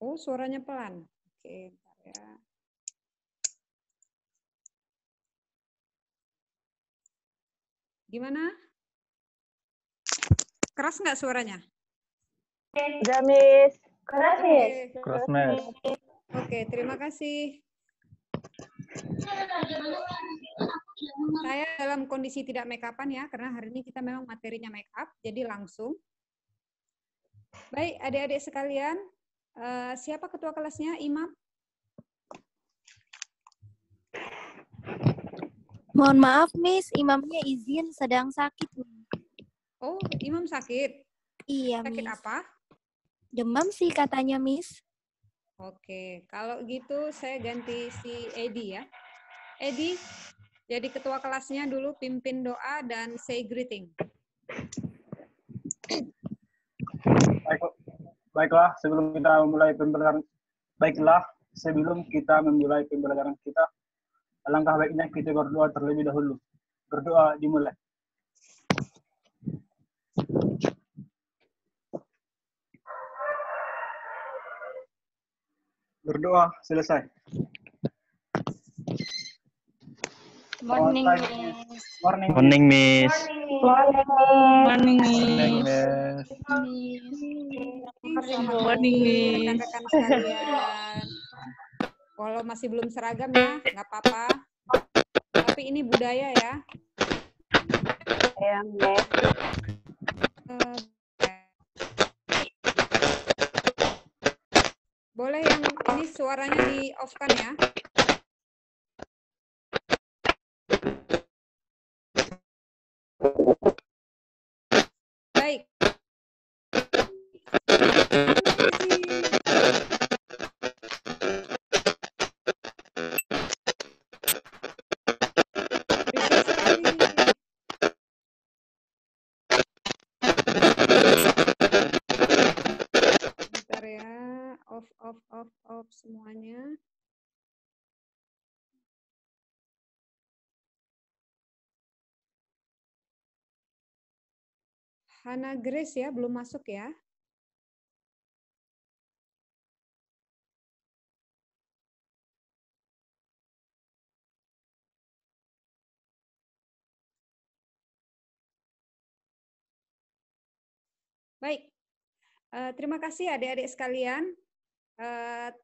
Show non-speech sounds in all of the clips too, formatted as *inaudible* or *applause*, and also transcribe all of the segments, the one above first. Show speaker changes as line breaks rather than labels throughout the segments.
Oh, suaranya pelan. Oke, bentar ya. Gimana? Keras nggak suaranya?
Gamis.
Keras, Miss. Keras, Oke, terima kasih. Saya dalam kondisi tidak make upan ya, karena hari ini kita memang materinya make up, jadi langsung. Baik, adik-adik sekalian, Eh, siapa ketua kelasnya, Imam? Mohon maaf, Miss. Imamnya izin sedang sakit. Oh, Imam sakit? Iya, sakit Miss. apa? Demam sih katanya, Miss. Oke, kalau gitu saya ganti si Edi ya. Edi, jadi ketua kelasnya dulu pimpin doa dan say greeting.
Baiklah, sebelum kita memulai pembelajaran, baiklah, sebelum kita memulai pembelajaran kita, alangkah baiknya kita berdoa terlebih dahulu. Berdoa dimulai. Berdoa selesai.
Morning, Miss.
Morning, Morning, Miss. Morning, Morning, Miss. Morning, Miss.
Kalau masih belum seragam ya, nggak apa-apa. Tapi ini budaya ya. Ya, Boleh yang ini suaranya di
off kan ya? Hana Grace ya, belum masuk ya. Baik, uh, terima kasih adik-adik sekalian. Uh,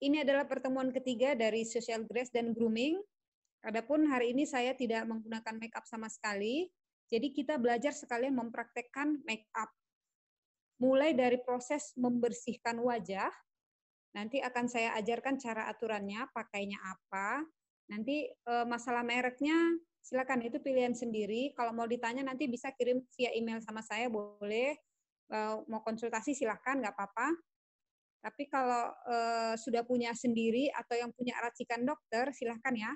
ini adalah
pertemuan ketiga dari social dress dan grooming. Adapun hari ini saya tidak menggunakan makeup sama sekali. Jadi kita belajar sekalian mempraktekkan make up. Mulai dari proses membersihkan wajah, nanti akan saya ajarkan cara aturannya, pakainya apa. Nanti eh, masalah mereknya silakan itu pilihan sendiri. Kalau mau ditanya nanti bisa kirim via email sama saya boleh. Eh, mau konsultasi silakan nggak apa-apa. Tapi kalau eh, sudah punya sendiri
atau yang punya racikan dokter silahkan ya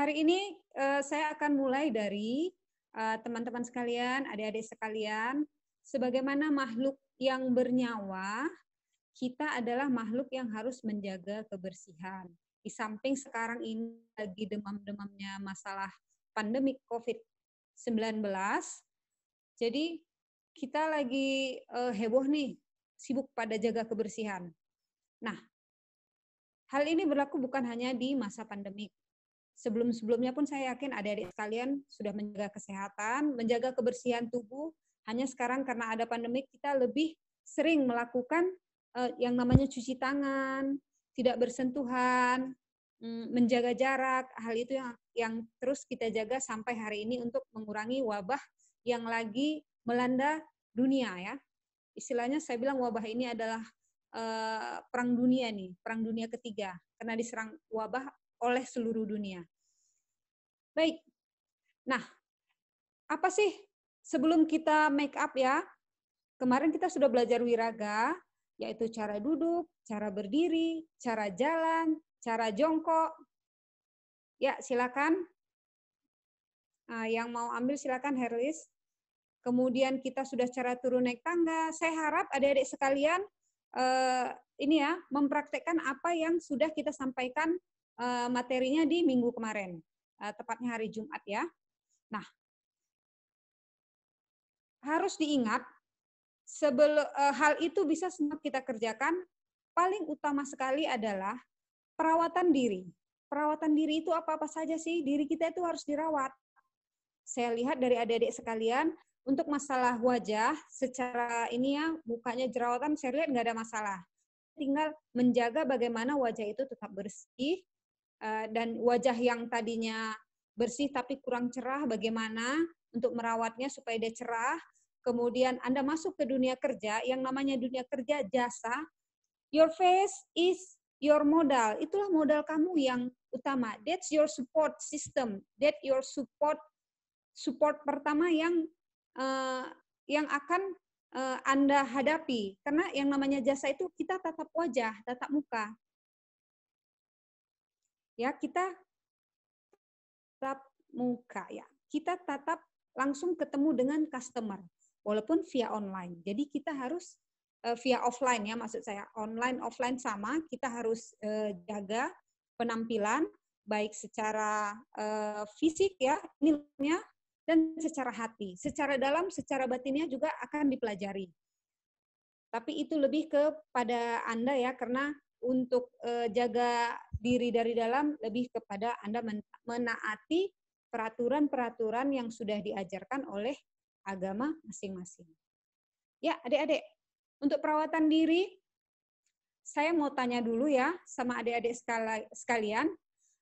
Hari ini uh, saya akan mulai dari
eh, teman-teman uh, sekalian, adik-adik sekalian, sebagaimana makhluk yang bernyawa, kita adalah makhluk yang harus menjaga kebersihan. Di samping sekarang ini lagi demam-demamnya masalah pandemi COVID-19, jadi kita lagi uh, heboh nih, sibuk pada jaga kebersihan. Nah, hal ini berlaku bukan hanya di masa pandemik, sebelum-sebelumnya pun saya yakin ada di sekalian sudah menjaga kesehatan, menjaga kebersihan tubuh. Hanya sekarang karena ada pandemik kita lebih sering melakukan uh, yang namanya cuci tangan, tidak bersentuhan,
mm, menjaga
jarak. Hal itu yang yang terus kita jaga sampai hari ini untuk mengurangi wabah yang lagi melanda dunia ya. Istilahnya saya bilang wabah ini adalah uh, perang dunia nih, perang dunia ketiga. Karena diserang wabah oleh seluruh dunia. Baik. Nah, apa sih sebelum kita make up ya? Kemarin kita sudah belajar wiraga, yaitu cara duduk, cara berdiri, cara jalan, cara jongkok. Ya, silakan. Ah, yang mau ambil silakan Herlis. Kemudian kita sudah cara turun naik tangga. Saya harap adik-adik sekalian eh, ini ya mempraktekkan apa yang sudah kita sampaikan Eh, materinya di minggu kemarin, eh, tepatnya hari Jumat ya. Nah, harus diingat sebelum eh, hal itu bisa sempat kita kerjakan paling utama sekali adalah perawatan diri. Perawatan diri itu apa-apa saja sih? Diri kita itu harus dirawat. Saya lihat dari adik-adik sekalian, untuk masalah wajah, secara ini ya, mukanya jerawatan, saya lihat nggak ada masalah. Tinggal menjaga bagaimana wajah itu tetap bersih, Eh, dan wajah yang tadinya bersih tapi kurang cerah bagaimana untuk merawatnya supaya dia cerah. Kemudian Anda masuk ke dunia kerja, yang namanya dunia kerja jasa, your face is your modal. Itulah modal kamu yang utama. That's your support system. That your support support pertama yang uh, yang akan uh, Anda hadapi. Karena yang namanya jasa itu kita tatap wajah, tatap muka ya kita tatap muka ya. Kita tatap langsung ketemu dengan customer walaupun via online. Jadi kita harus eh, via offline ya maksud saya. Online offline sama, kita harus eh, jaga penampilan baik secara eh, fisik ya, nilainya dan secara hati. Secara dalam, secara batinnya juga akan dipelajari. Tapi itu lebih kepada Anda ya karena untuk uh, jaga diri dari dalam lebih kepada Anda menaati peraturan-peraturan yang sudah diajarkan oleh agama masing-masing. Ya, adik-adik, untuk perawatan diri, saya mau tanya dulu ya sama adik-adik sekalian.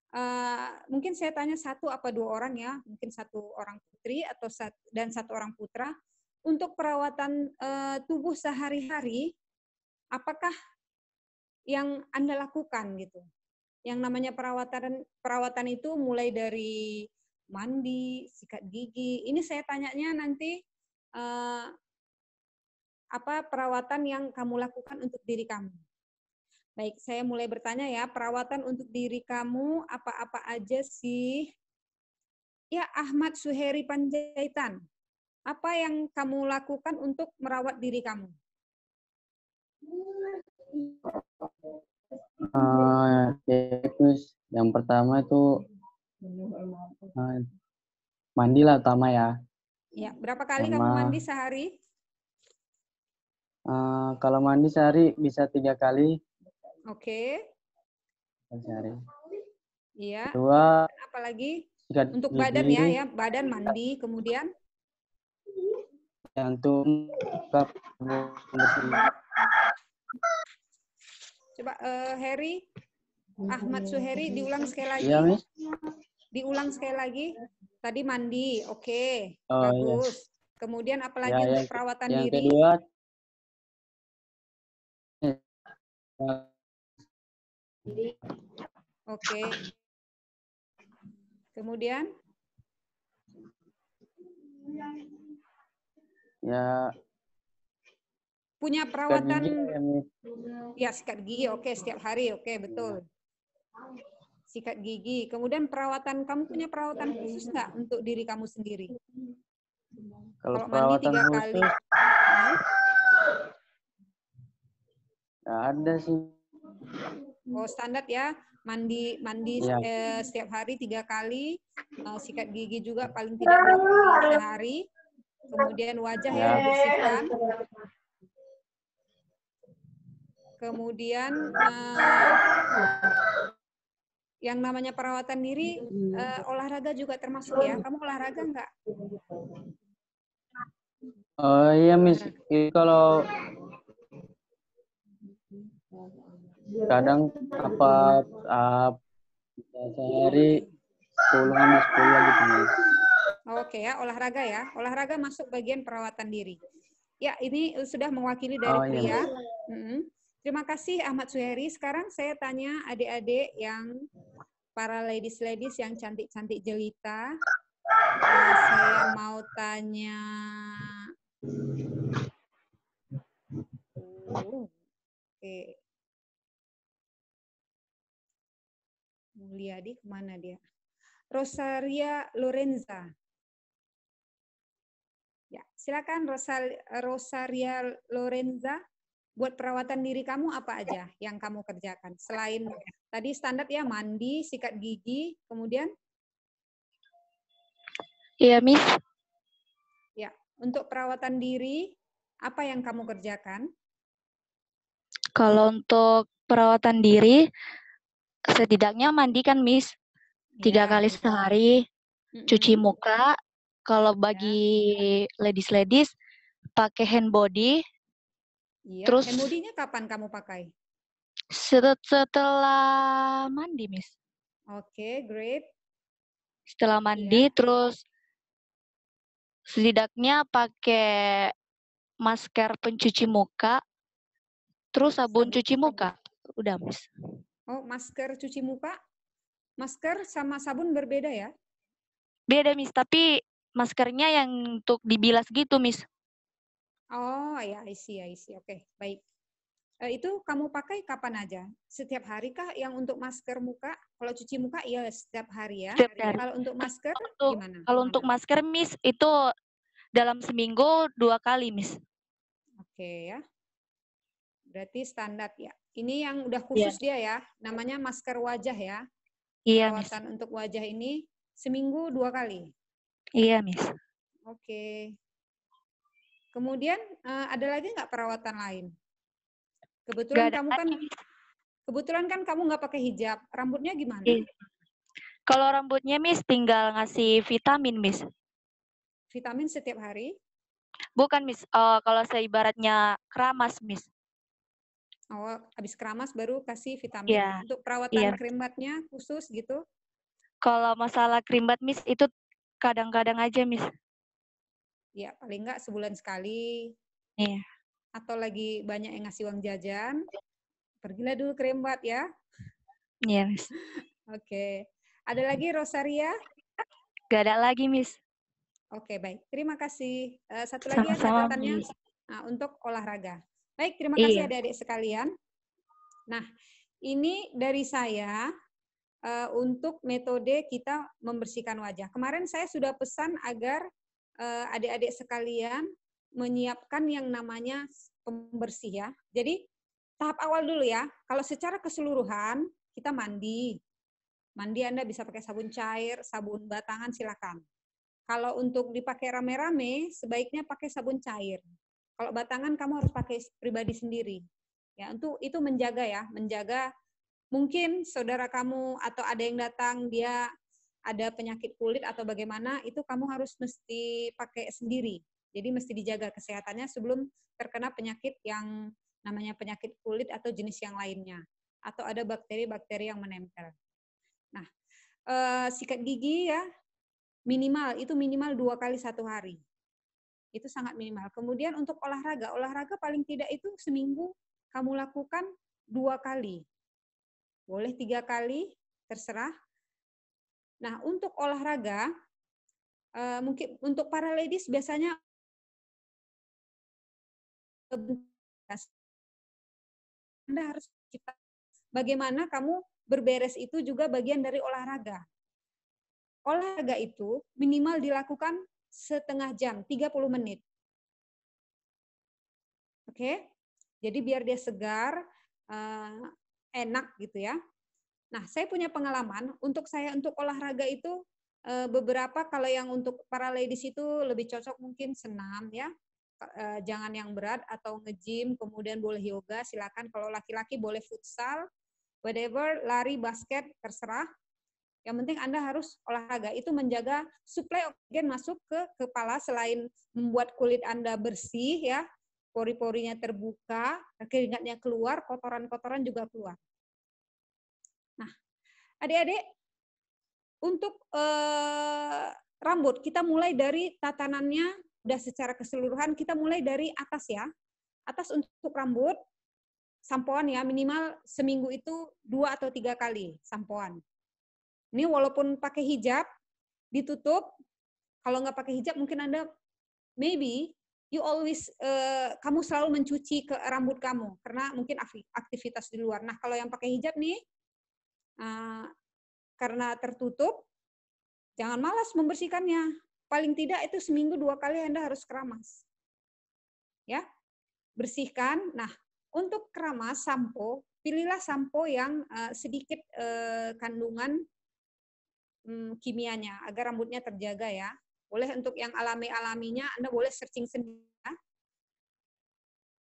Uh, mungkin saya tanya satu apa dua orang ya, mungkin satu orang putri atau satu, dan satu orang putra. Untuk perawatan uh, tubuh sehari-hari, apakah yang Anda lakukan gitu. Yang namanya perawatan perawatan itu mulai dari mandi, sikat gigi. Ini saya tanyanya nanti eh, apa perawatan yang kamu lakukan untuk diri kamu. Baik, saya mulai bertanya ya, perawatan untuk diri kamu apa-apa aja sih? Ya, Ahmad Suheri Panjaitan. Apa yang kamu lakukan untuk merawat diri kamu? Hmm,
Uh, yang pertama itu uh, mandi lah utama ya.
Ya, berapa kali Sama, kamu mandi sehari?
Uh, kalau mandi sehari bisa tiga kali. Oke. Okay. Sehari. Iya. Dua. Apalagi untuk badan ya, ya
badan mandi kemudian.
Jantung.
Coba uh, eh, Harry, Ahmad Suheri diulang sekali lagi. Iya, Miss. Diulang sekali lagi. Tadi mandi, oke. Okay.
Oh, iya. Bagus. Iya. Kemudian apalagi ya, untuk yang, perawatan yang diri? Kedua, Oke. Okay. Kemudian?
Ya,
punya perawatan ya sikat gigi oke okay, setiap hari oke okay, betul iya. sikat gigi kemudian perawatan kamu punya perawatan iya. khusus nggak untuk diri kamu sendiri
kalau, kalau mandi tiga khusus, kali
nah, ada sih
oh standar ya mandi mandi ya. Eh, setiap hari tiga kali eh, sikat gigi juga paling tidak dua kali sehari kemudian wajah ya. ya bersihkan Kemudian uh, yang namanya perawatan diri, uh, olahraga juga termasuk ya. Kamu olahraga enggak?
Uh, eh, iya, Miss. Kalau kadang apa uh, sehari puluhan, sama 10 gitu, Miss.
Oke ya, olahraga ya. Olahraga masuk bagian perawatan diri. Ya, ini sudah mewakili dari oh, pria. Mm -hmm. Terima kasih Ahmad Suheri. Sekarang saya tanya adik-adik yang para ladies-ladies yang cantik-cantik jelita. Nah, saya
mau tanya. Oke.
mana Mulyadi kemana dia? Rosaria Lorenza. Ya, silakan Rosal Rosaria Lorenza buat perawatan diri kamu apa ya. aja yang kamu kerjakan selain tadi standar ya mandi, sikat gigi, kemudian? Iya, Miss. Ya, untuk perawatan diri apa yang kamu kerjakan?
Kalau untuk perawatan diri setidaknya mandi kan, Miss. Ya. Tiga kali sehari, mm cuci muka. Kalau ya. bagi ladies-ladies pakai hand body
Iya. Terus mod kapan kamu pakai?
Setelah mandi, Miss.
Oke, okay, great.
Setelah mandi iya. terus setidaknya pakai masker pencuci muka, terus sabun cuci muka. Udah, Miss.
Oh, masker cuci muka? Masker sama sabun berbeda ya?
Beda, Miss, tapi maskernya yang untuk dibilas gitu, Miss.
Oh ya, I see, I see. Oke, okay, baik. Uh, itu kamu pakai kapan aja? Setiap hari kah yang untuk masker muka? Kalau cuci muka ya setiap hari ya. Setiap hari. Kalau untuk masker untuk, gimana?
Kalau untuk masker Miss itu dalam seminggu dua kali Miss.
Oke okay, ya. Berarti standar ya. Ini yang udah iya. khusus yeah. dia ya. Namanya masker wajah ya. Iya, yeah, Miss. untuk wajah ini seminggu dua kali. Iya, Miss. Oke. Okay. Kemudian uh, ada lagi nggak perawatan lain? Kebetulan kamu kan lagi. kebetulan kan kamu nggak pakai hijab. Rambutnya gimana? Iya. Kalau rambutnya Miss tinggal ngasih vitamin Miss. Vitamin setiap hari?
Bukan Miss, uh, kalau saya ibaratnya keramas Miss.
Oh, habis keramas baru kasih vitamin. Yeah. Untuk perawatan yeah. krimbatnya khusus gitu?
Kalau masalah krimbat, Miss, itu kadang-kadang aja, Miss
ya paling nggak sebulan sekali iya. atau lagi banyak yang ngasih uang jajan pergilah dulu ke rembat ya
iya yes. *laughs*
oke okay. ada lagi Rosaria
Gak ada lagi Miss
oke okay, baik terima kasih uh, satu Sama -sama, lagi catatannya nah, eh, untuk olahraga baik terima iya. kasih adik-adik sekalian nah ini dari saya uh, untuk metode kita membersihkan wajah. Kemarin saya sudah pesan agar Eh, adik-adik sekalian menyiapkan yang namanya pembersih ya. Jadi tahap awal dulu ya. Kalau secara keseluruhan kita mandi. Mandi Anda bisa pakai sabun cair, sabun batangan silakan. Kalau untuk dipakai rame-rame sebaiknya pakai sabun cair. Kalau batangan kamu harus pakai pribadi sendiri. Ya, untuk itu menjaga ya, menjaga mungkin saudara kamu atau ada yang datang dia ada penyakit kulit atau bagaimana itu kamu harus mesti pakai sendiri. Jadi mesti dijaga kesehatannya sebelum terkena penyakit yang namanya penyakit kulit atau jenis yang lainnya atau ada bakteri-bakteri yang menempel. Nah, eh, sikat gigi ya minimal itu minimal dua kali satu hari. Itu sangat minimal. Kemudian untuk olahraga, olahraga paling tidak itu seminggu kamu lakukan dua kali. Boleh tiga kali,
terserah. Nah, untuk olahraga, eh, mungkin untuk para ladies biasanya Anda harus bagaimana kamu berberes itu juga
bagian dari olahraga. Olahraga itu minimal dilakukan setengah jam, 30 menit. Oke, jadi biar dia segar, eh, enak gitu ya. Nah, saya punya pengalaman untuk saya untuk olahraga itu eh, beberapa kalau yang untuk para ladies itu lebih cocok mungkin senam ya. Eh, jangan yang berat atau nge-gym, kemudian boleh yoga, silakan kalau laki-laki boleh futsal, whatever, lari, basket, terserah. Yang penting Anda harus olahraga. Itu menjaga suplai oksigen masuk ke kepala selain membuat kulit Anda bersih ya, pori-porinya terbuka, keringatnya keluar, kotoran-kotoran juga keluar. Nah, adik-adik, untuk eh, rambut kita mulai dari tatanannya udah secara keseluruhan kita mulai dari atas ya. Atas untuk rambut sampoan ya minimal seminggu itu dua atau tiga kali sampoan. Ini walaupun pakai hijab ditutup, kalau nggak pakai hijab mungkin anda maybe you always uh, kamu selalu mencuci ke rambut kamu karena mungkin aktivitas di luar. Nah kalau yang pakai hijab nih Eh, karena tertutup, jangan malas membersihkannya. Paling tidak itu seminggu dua kali Anda harus keramas. Ya, bersihkan. Nah, untuk keramas sampo, pilihlah sampo yang eh, sedikit eh, kandungan hmm, kimianya agar rambutnya terjaga ya. Boleh untuk yang alami-alaminya Anda boleh searching sendiri.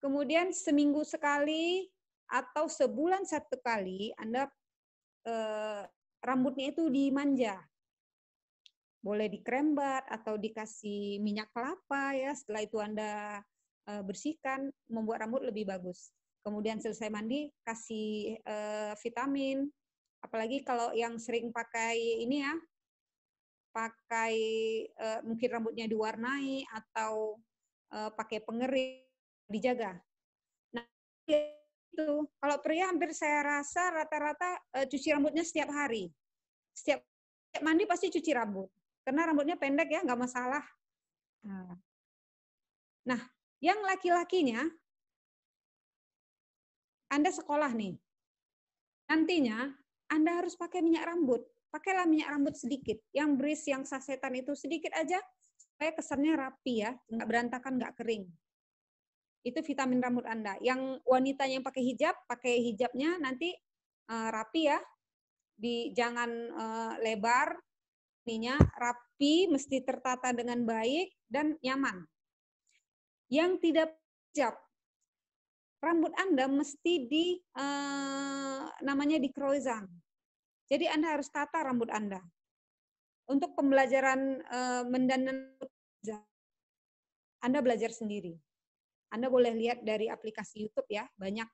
Kemudian seminggu sekali atau sebulan satu kali Anda Eh, rambutnya itu dimanja. Boleh dikrembat atau dikasih minyak kelapa ya, setelah itu Anda eh, bersihkan membuat rambut lebih bagus. Kemudian selesai mandi kasih eh, vitamin. Apalagi kalau yang sering pakai ini ya, pakai eh, mungkin rambutnya diwarnai atau eh, pakai pengering dijaga. Nah, itu. Kalau pria hampir saya rasa rata-rata uh, cuci rambutnya setiap hari. Setiap, mandi pasti cuci rambut. Karena rambutnya pendek ya, nggak masalah. Nah. nah, yang laki-lakinya, Anda sekolah nih. Nantinya Anda harus pakai minyak rambut. Pakailah minyak rambut sedikit. Yang bris, yang sasetan itu sedikit aja, supaya kesannya rapi ya, nggak berantakan, nggak kering itu vitamin rambut Anda. Yang wanita yang pakai hijab, pakai hijabnya nanti uh, rapi ya. Di jangan uh, lebar ininya, rapi, mesti tertata dengan baik dan nyaman. Yang tidak hijab, rambut Anda mesti di uh, namanya di croissant. Jadi Anda harus tata rambut Anda. Untuk pembelajaran uh, mendandan Anda belajar sendiri anda boleh lihat dari aplikasi YouTube ya, banyak.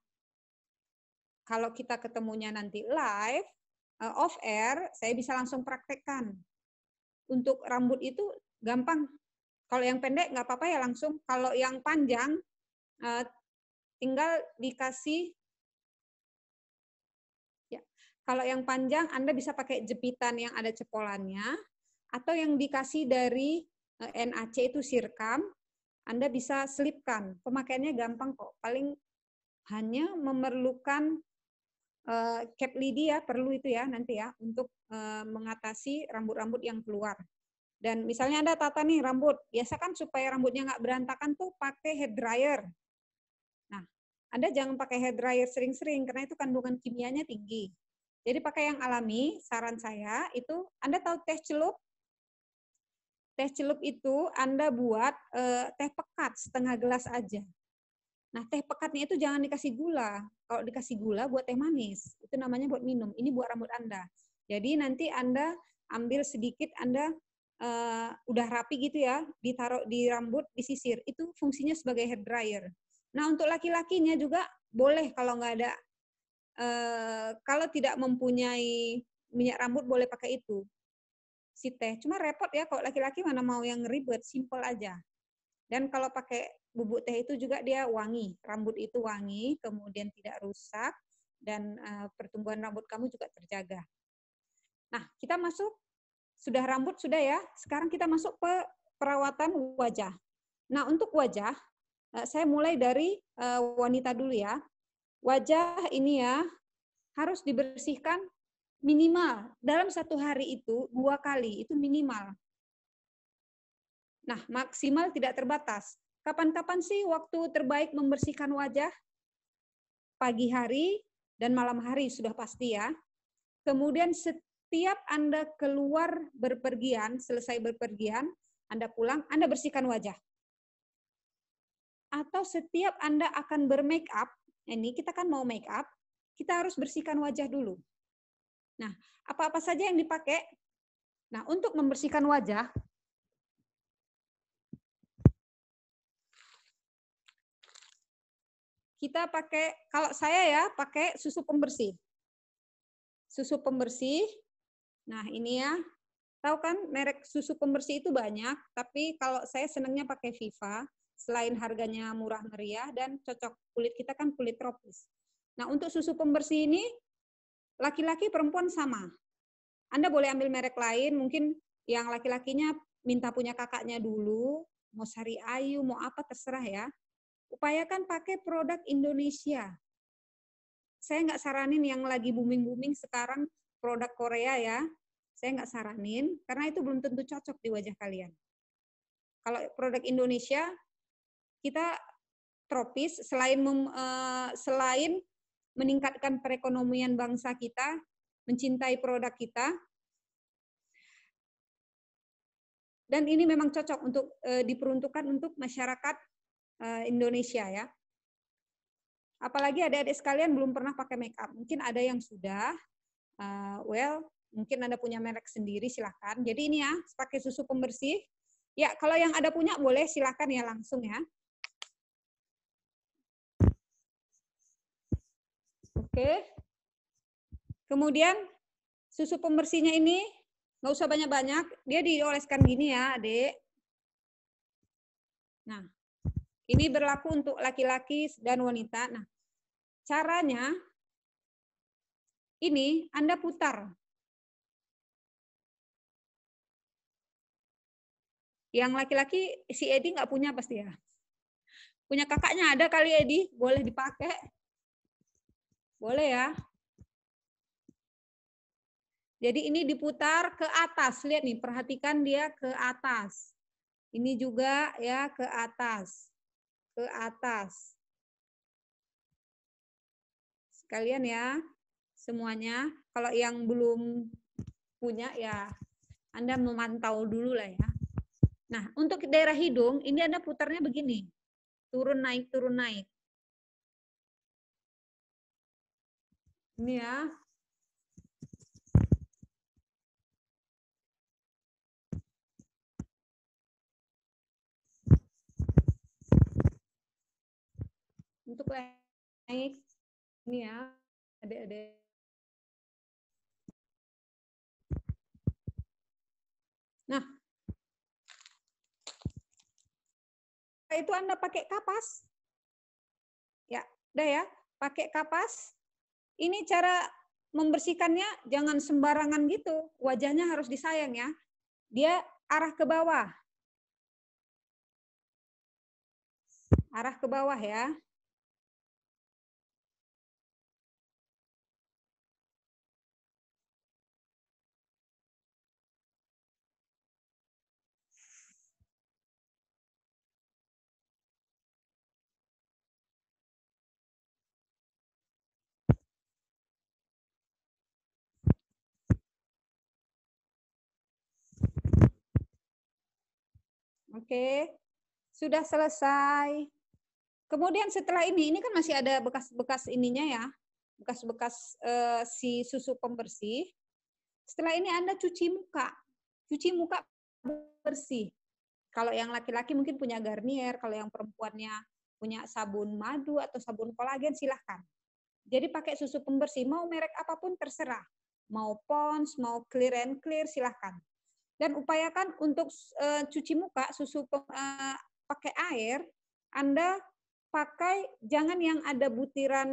Kalau kita ketemunya nanti live, eh, off air, saya bisa langsung praktekkan. Untuk rambut itu gampang. Kalau yang pendek nggak apa-apa ya langsung. Kalau yang panjang, eh, tinggal dikasih ya kalau yang panjang Anda bisa pakai jepitan yang ada cepolannya atau yang dikasih dari eh, NAC itu sirkam anda bisa selipkan. Pemakaiannya gampang kok. Paling hanya memerlukan uh, cap lidi ya, perlu itu ya nanti ya untuk uh, mengatasi rambut-rambut yang keluar. Dan misalnya Anda tata nih rambut, biasa kan supaya rambutnya nggak berantakan tuh pakai hair dryer. Nah, Anda jangan pakai hair dryer sering-sering karena itu kandungan kimianya tinggi. Jadi pakai yang alami, saran saya itu Anda tahu teh celup? teh celup itu Anda buat eh, teh pekat setengah gelas aja. Nah, teh pekatnya itu jangan dikasih gula. Kalau dikasih gula buat teh manis, itu namanya buat minum. Ini buat rambut Anda. Jadi nanti Anda ambil sedikit Anda uh, udah rapi gitu ya, ditaruh di rambut, disisir. Itu fungsinya sebagai hair dryer. Nah, untuk laki-lakinya juga boleh kalau nggak ada, uh, kalau tidak mempunyai minyak rambut boleh pakai itu si teh. Cuma repot ya kalau laki-laki mana mau yang ribet, simple aja. Dan kalau pakai bubuk teh itu juga dia wangi, rambut itu wangi, kemudian tidak rusak dan uh, pertumbuhan rambut kamu juga terjaga. Nah, kita masuk sudah rambut sudah ya. Sekarang kita masuk ke perawatan wajah. Nah, untuk wajah eh, saya mulai dari eh, wanita dulu ya. Wajah ini ya harus dibersihkan minimal dalam satu hari itu dua kali itu minimal. Nah, maksimal tidak terbatas. Kapan-kapan sih waktu terbaik membersihkan wajah? Pagi hari dan malam hari sudah pasti ya. Kemudian setiap Anda keluar berpergian, selesai berpergian, Anda pulang, Anda bersihkan wajah. Atau setiap Anda akan bermake up, ini kita kan mau make up, kita harus bersihkan wajah dulu Nah, apa-apa saja yang dipakai? Nah, untuk membersihkan wajah, kita pakai, kalau saya ya, pakai susu pembersih. Susu pembersih, nah ini ya, tahu kan merek susu pembersih itu banyak, tapi kalau saya senangnya pakai Viva, selain harganya murah meriah dan cocok kulit kita kan kulit tropis. Nah, untuk susu pembersih ini Laki-laki, perempuan sama. Anda boleh ambil merek lain, mungkin yang laki-lakinya minta punya kakaknya dulu, mau sari ayu, mau apa, terserah ya. Upayakan pakai produk Indonesia. Saya nggak saranin yang lagi booming-booming sekarang produk Korea ya. Saya nggak saranin, karena itu belum tentu cocok di wajah kalian. Kalau produk Indonesia, kita tropis, selain mem, eh, selain meningkatkan perekonomian bangsa kita, mencintai produk kita. Dan ini memang cocok untuk e, diperuntukkan untuk masyarakat e, Indonesia ya. Apalagi ada adik sekalian belum pernah pakai make up. Mungkin ada yang sudah. Uh, well, mungkin Anda punya merek sendiri silahkan. Jadi ini ya, pakai susu pembersih. Ya, kalau yang ada punya boleh silahkan ya langsung ya. Oke. Kemudian susu pembersihnya ini nggak usah banyak-banyak, dia dioleskan gini ya, Adik. Nah, ini berlaku untuk laki-laki dan wanita. Nah,
caranya ini Anda putar. Yang laki-laki
si Edi nggak punya pasti ya. Punya kakaknya ada kali Edi, boleh dipakai. Boleh ya? Jadi ini diputar ke atas. Lihat nih, perhatikan dia ke atas. Ini juga ya ke atas. Ke atas. Sekalian ya semuanya. Kalau yang belum punya ya Anda memantau dulu lah ya. Nah, untuk daerah
hidung ini Anda putarnya begini. Turun naik, turun naik. Ini ya. Untuk naik ini ya, adik-adik Nah, itu Anda pakai kapas. Ya, udah ya,
pakai kapas. Ini cara membersihkannya jangan sembarangan
gitu. Wajahnya harus disayang ya. Dia arah ke bawah. Arah ke bawah ya. Oke.
Okay. Sudah selesai. Kemudian setelah ini, ini kan masih ada bekas-bekas ininya ya, bekas-bekas uh, si susu pembersih. Setelah ini Anda cuci muka. Cuci muka bersih. Kalau yang laki-laki mungkin punya Garnier, kalau yang perempuannya punya sabun madu atau sabun kolagen silahkan. Jadi pakai susu pembersih, mau merek apapun terserah. Mau Pons, mau Clear and Clear silahkan dan upayakan untuk uh, cuci muka susu uh, pakai air Anda pakai jangan yang ada butiran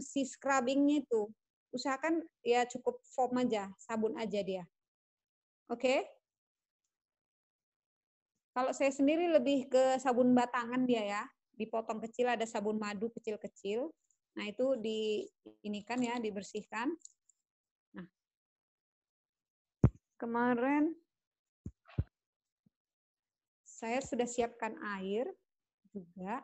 si scrubbingnya itu usahakan ya cukup foam aja sabun aja dia oke okay? kalau saya sendiri lebih ke sabun batangan dia ya dipotong kecil ada sabun madu kecil-kecil nah itu di ini kan ya dibersihkan
nah
kemarin saya sudah siapkan air juga.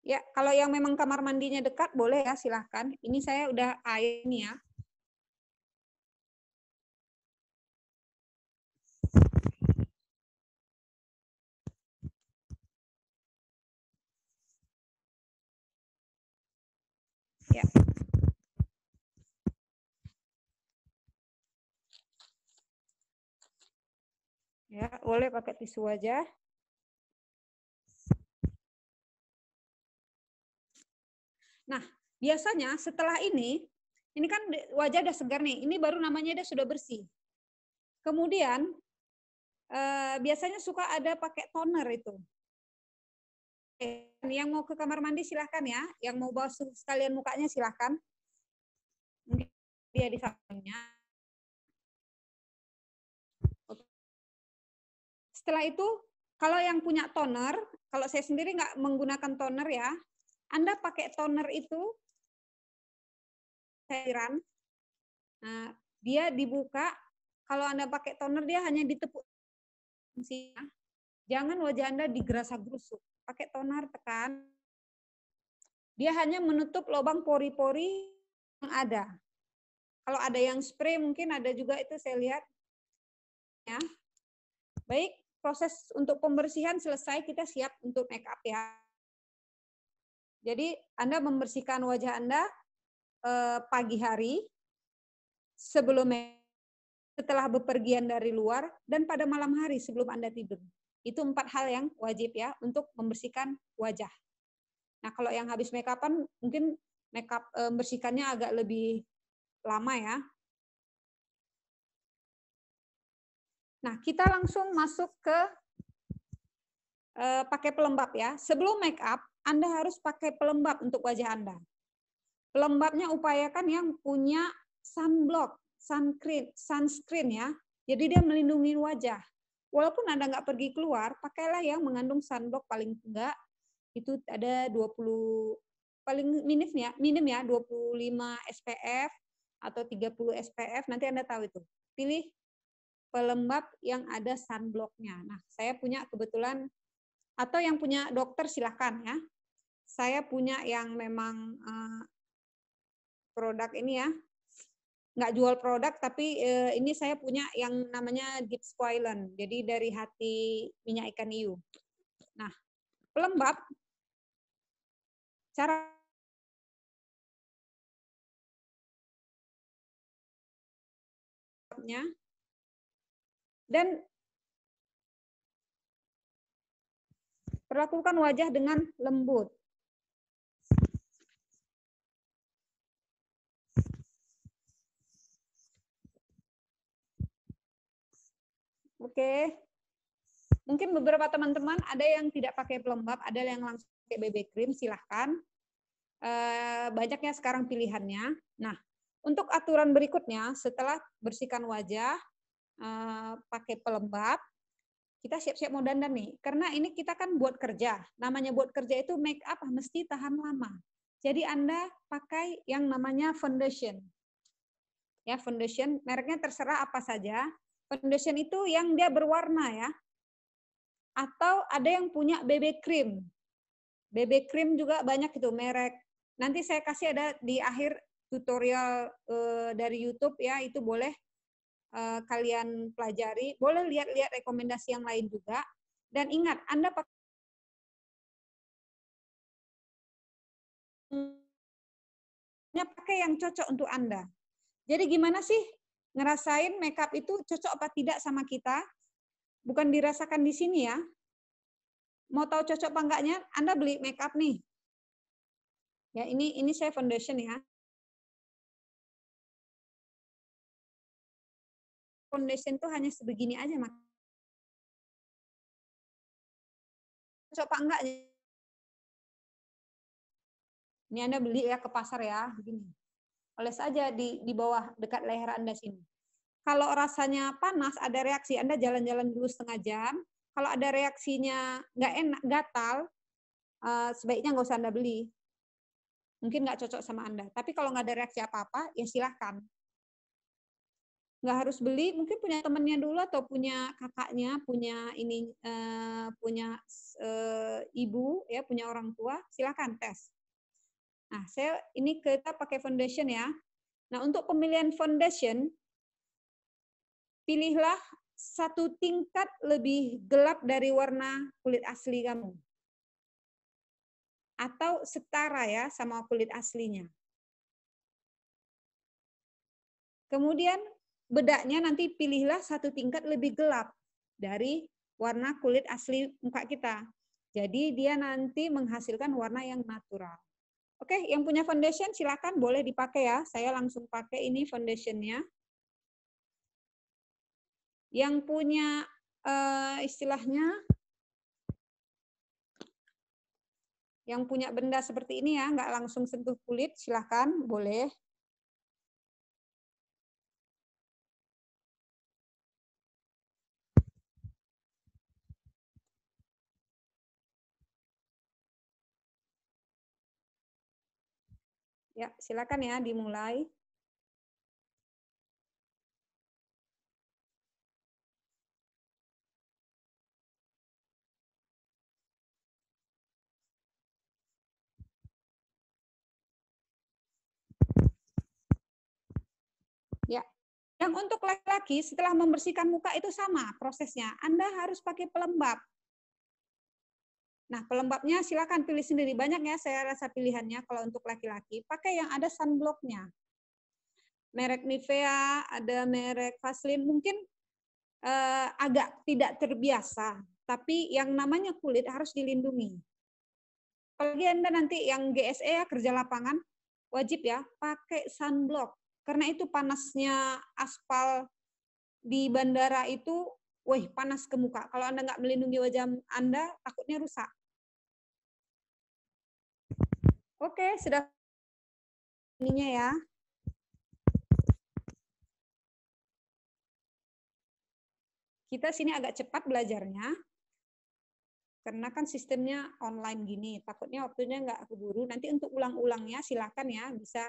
Ya, kalau yang memang kamar mandinya dekat boleh ya silahkan. Ini saya udah air nih
ya. Ya. ya boleh pakai tisu wajah. nah biasanya setelah ini ini kan
wajah udah segar nih ini baru namanya dia sudah bersih kemudian eh, biasanya suka ada pakai toner itu eh, yang
mau ke kamar mandi silahkan ya yang mau basuh sekalian mukanya silahkan dia di sampingnya Setelah itu, kalau yang punya toner, kalau saya sendiri nggak menggunakan
toner ya, Anda pakai toner itu cairan, nah, dia dibuka. Kalau Anda pakai toner, dia hanya ditepuk. Jangan wajah Anda digerasa gerusuk. Pakai toner tekan. Dia hanya menutup lubang pori-pori yang ada. Kalau ada yang spray mungkin ada juga itu saya lihat. Ya. Baik, proses untuk pembersihan selesai, kita siap untuk make up ya. Jadi Anda membersihkan wajah Anda eh, pagi hari sebelum setelah bepergian dari luar dan pada malam hari sebelum Anda tidur. Itu empat hal yang wajib ya untuk membersihkan wajah. Nah, kalau yang habis make up-an mungkin make up eh, bersihkannya agak lebih lama ya. Nah, kita langsung masuk ke e, pakai pelembab ya. Sebelum make up, Anda harus pakai pelembab untuk wajah Anda. Pelembabnya upayakan yang punya sunblock, sunscreen, sunscreen ya. Jadi dia melindungi wajah. Walaupun Anda nggak pergi keluar, pakailah yang mengandung sunblock paling enggak itu ada 20 paling minim ya, minim ya 25 SPF atau 30 SPF nanti Anda tahu itu. Pilih pelembab yang ada sunblocknya. Nah, saya punya kebetulan atau yang punya dokter silahkan ya. Saya punya yang memang uh, produk ini ya, nggak jual produk tapi uh, ini saya punya yang namanya deep squalen.
Jadi dari hati minyak ikan iu. Nah, pelembab cara Yeah dan perlakukan wajah dengan lembut. Oke.
Mungkin beberapa teman-teman ada yang tidak pakai pelembab, ada yang langsung pakai BB cream, silahkan. Eh, banyaknya sekarang pilihannya. Nah, untuk aturan berikutnya, setelah bersihkan wajah, Eh, pakai pelembab, kita siap-siap mau dandan nih. Karena ini kita kan buat kerja. Namanya buat kerja itu make up mesti tahan lama. Jadi Anda pakai yang namanya foundation. Ya, foundation mereknya terserah apa saja. Foundation itu yang dia berwarna ya. Atau ada yang punya BB cream. BB cream juga banyak itu merek. Nanti saya kasih ada di akhir tutorial eh, dari YouTube ya, itu boleh Eh, kalian pelajari. Boleh lihat-lihat
rekomendasi yang lain juga. Dan ingat, Anda pakai pakai yang cocok untuk Anda.
Jadi gimana sih ngerasain makeup itu cocok apa tidak sama kita? Bukan dirasakan di sini ya. Mau tahu cocok apa enggaknya? Anda beli makeup
nih. Ya, ini ini saya foundation ya. foundation tuh hanya sebegini aja mak coba enggak ini anda beli ya ke pasar ya begini oles aja di
di bawah dekat leher anda sini kalau rasanya panas ada reaksi anda jalan-jalan dulu setengah jam kalau ada reaksinya nggak enak gatal uh, sebaiknya nggak usah anda beli mungkin nggak cocok sama anda tapi kalau nggak ada reaksi apa-apa ya silahkan nggak harus beli mungkin punya temennya dulu atau punya kakaknya punya ini uh, punya uh, ibu ya punya orang tua silakan tes nah saya ini kita pakai foundation ya nah untuk pemilihan foundation pilihlah satu tingkat lebih gelap dari warna kulit asli kamu atau setara ya sama kulit aslinya Kemudian bedaknya nanti pilihlah satu tingkat lebih gelap dari warna kulit asli muka kita. Jadi dia nanti menghasilkan warna yang natural. Oke, yang punya foundation silakan boleh dipakai ya. Saya langsung pakai ini foundationnya. Yang punya uh, istilahnya, yang
punya benda seperti ini ya, nggak langsung sentuh kulit, silakan boleh. Ya, silakan ya dimulai.
Ya. Yang untuk laki-laki setelah membersihkan muka itu sama prosesnya. Anda harus pakai pelembab. Nah, pelembabnya silakan pilih sendiri. Banyak ya saya rasa pilihannya kalau untuk laki-laki. Pakai yang ada sunblocknya. Merek Nivea, ada merek Vaseline. Mungkin eh, agak tidak terbiasa. Tapi yang namanya kulit harus dilindungi. Apalagi Anda nanti yang GSE ya, kerja lapangan, wajib ya pakai sunblock. Karena itu panasnya aspal di bandara itu, wah panas ke muka. Kalau Anda nggak melindungi wajah Anda, takutnya rusak
Oke, sudah ininya ya. Kita sini agak
cepat belajarnya, karena kan sistemnya online gini, takutnya waktunya nggak keburu. Nanti untuk ulang-ulangnya silakan ya, bisa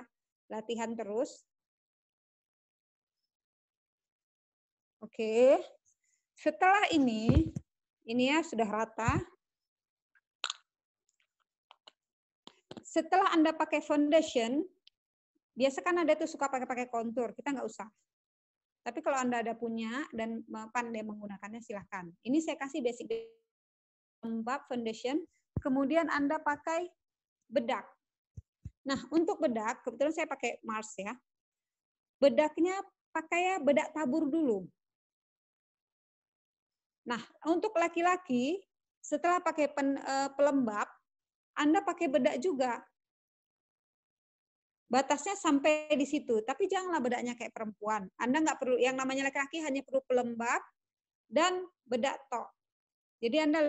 latihan terus.
Oke, setelah ini, ini ya sudah rata.
Setelah Anda pakai foundation, biasa kan ada tuh suka pakai-pakai contour kita nggak usah. Tapi kalau Anda ada punya dan pandai menggunakannya, silahkan. Ini saya kasih basic lembab foundation, kemudian Anda pakai bedak. Nah, untuk bedak, kebetulan saya pakai Mars ya. Bedaknya pakai ya bedak tabur dulu. Nah, untuk laki-laki, setelah pakai pen, e, pelembab, anda pakai bedak juga. Batasnya sampai di situ, tapi janganlah bedaknya kayak perempuan. Anda nggak perlu, yang namanya laki-laki hanya perlu pelembab dan bedak tok. Jadi Anda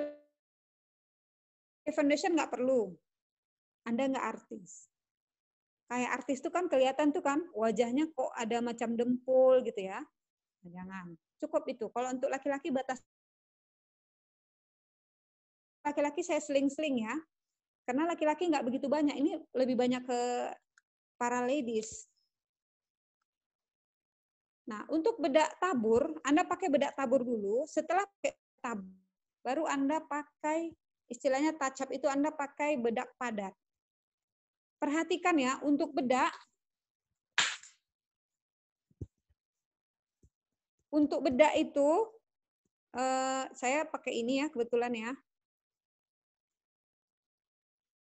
foundation nggak perlu. Anda nggak artis. Kayak artis tuh kan kelihatan tuh kan wajahnya kok ada macam dempul gitu ya. Nah, jangan. Cukup itu. Kalau untuk laki-laki batas
laki-laki saya seling-seling ya. Karena laki-laki nggak begitu banyak, ini lebih banyak ke para ladies.
Nah, untuk bedak tabur, Anda pakai bedak tabur dulu, setelah pakai tabur, baru Anda pakai, istilahnya tacap itu Anda pakai bedak padat. Perhatikan ya, untuk bedak,
untuk bedak itu, eh, saya pakai ini ya kebetulan ya,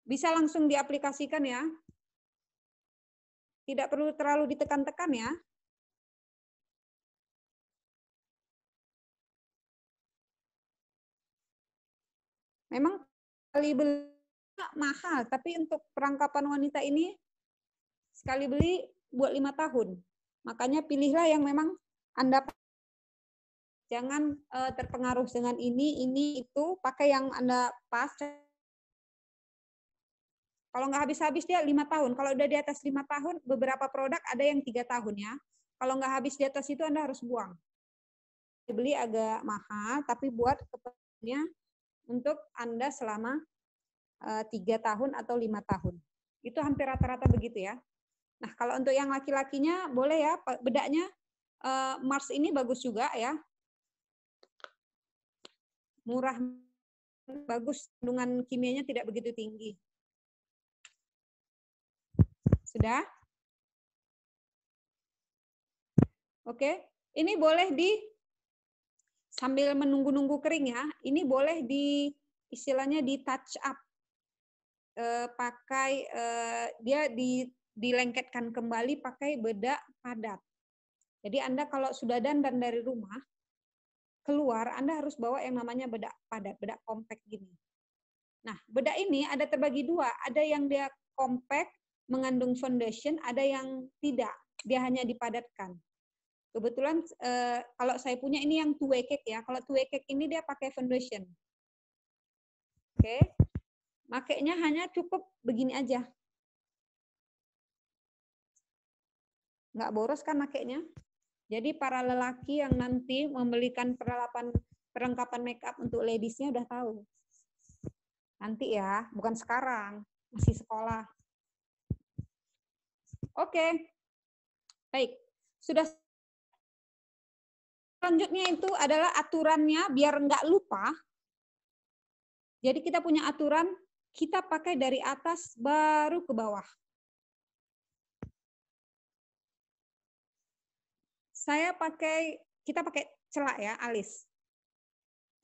bisa langsung diaplikasikan ya. Tidak perlu terlalu ditekan-tekan ya. Memang sekali beli mahal,
tapi untuk perangkapan wanita ini sekali beli buat lima tahun. Makanya pilihlah yang memang Anda jangan uh, terpengaruh dengan ini, ini, itu, pakai yang Anda pas kalau nggak habis-habis dia lima tahun. Kalau udah di atas lima tahun, beberapa produk ada yang tiga tahun ya. Kalau nggak habis di atas itu Anda harus buang. Dibeli agak mahal, tapi buat kepentingannya untuk Anda selama eh, tiga tahun atau lima tahun. Itu hampir rata-rata begitu ya. Nah, kalau untuk yang laki-lakinya boleh ya, bedaknya eh, Mars ini bagus juga ya.
Murah bagus, kandungan kimianya tidak begitu tinggi. Sudah? Oke, ini boleh di sambil
menunggu-nunggu kering ya. Ini boleh di istilahnya di touch up e, pakai e, dia di dilengketkan kembali pakai bedak padat. Jadi Anda kalau sudah dandan dari rumah keluar Anda harus bawa yang namanya bedak padat, bedak kompak gini. Nah, bedak ini ada terbagi dua, ada yang dia compact, mengandung foundation, ada yang tidak. Dia hanya dipadatkan. Kebetulan eh, kalau saya punya ini yang two way cake ya. Kalau two way cake
ini dia pakai foundation. Oke. Okay. Makainya hanya cukup begini aja. Nggak boros
kan makainya? Jadi para lelaki yang nanti membelikan peralapan, perlengkapan makeup untuk ladiesnya udah tahu. Nanti ya, bukan sekarang,
masih sekolah. Oke. Okay. Baik. Sudah selanjutnya itu adalah aturannya biar
enggak lupa. Jadi kita punya aturan, kita pakai dari atas baru ke bawah. Saya pakai, kita pakai celak ya, alis.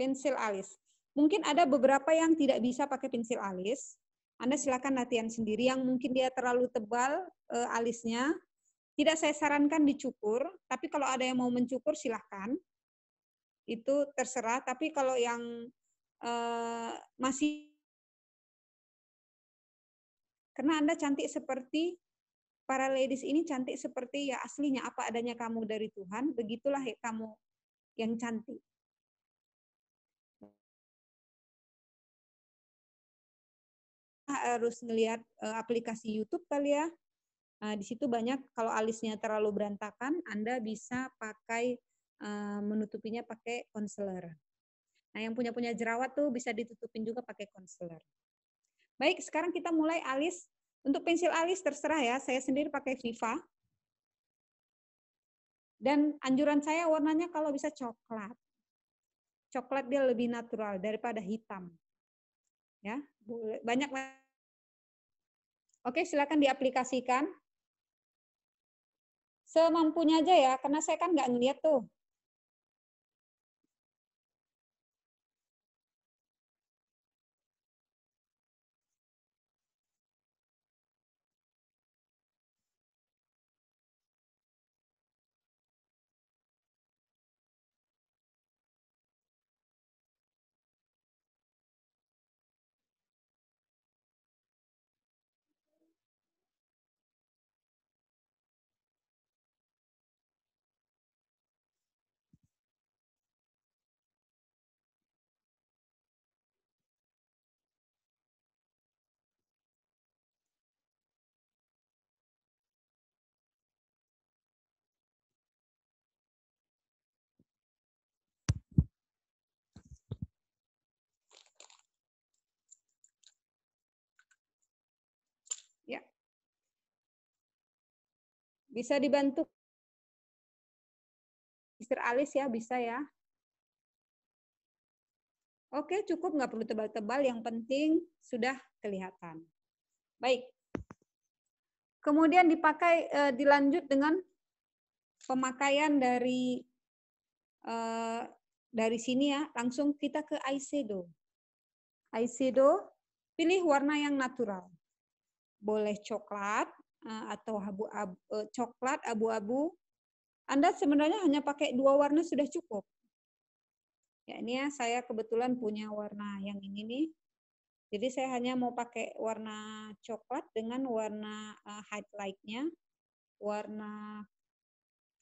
Pensil alis. Mungkin ada beberapa yang tidak bisa pakai pensil alis. Anda silakan latihan sendiri yang mungkin dia terlalu tebal e, alisnya. Tidak saya sarankan dicukur, tapi kalau ada yang mau mencukur silahkan. Itu terserah, tapi kalau yang e, masih karena Anda cantik seperti para ladies ini cantik seperti ya aslinya
apa adanya kamu dari Tuhan, begitulah ya kamu yang cantik. harus melihat uh, eh, aplikasi YouTube kali ya. Uh, di situ banyak kalau alisnya terlalu
berantakan, Anda bisa pakai uh, menutupinya pakai concealer. Nah, yang punya punya jerawat tuh bisa ditutupin juga pakai concealer. Baik, sekarang kita mulai alis. Untuk pensil alis terserah ya, saya sendiri pakai Viva. Dan anjuran saya warnanya kalau bisa coklat. Coklat dia lebih natural daripada hitam. Ya, banyak
Oke, silakan diaplikasikan. Semampunya aja ya, karena saya kan nggak ngeliat tuh. Bisa dibantu Mister Alis ya, bisa ya. Oke, cukup nggak perlu tebal-tebal, yang penting sudah kelihatan. Baik.
Kemudian dipakai eh, dilanjut dengan pemakaian dari eh, dari sini ya, langsung kita ke eyeshadow. Eyeshadow pilih warna yang natural. Boleh coklat, Eh, atau abu -abu, eh, coklat abu-abu, Anda sebenarnya hanya pakai dua warna sudah cukup. Ya, ini ya saya kebetulan punya warna yang ini nih. Jadi saya hanya mau pakai warna coklat dengan warna uh, eh, highlight warna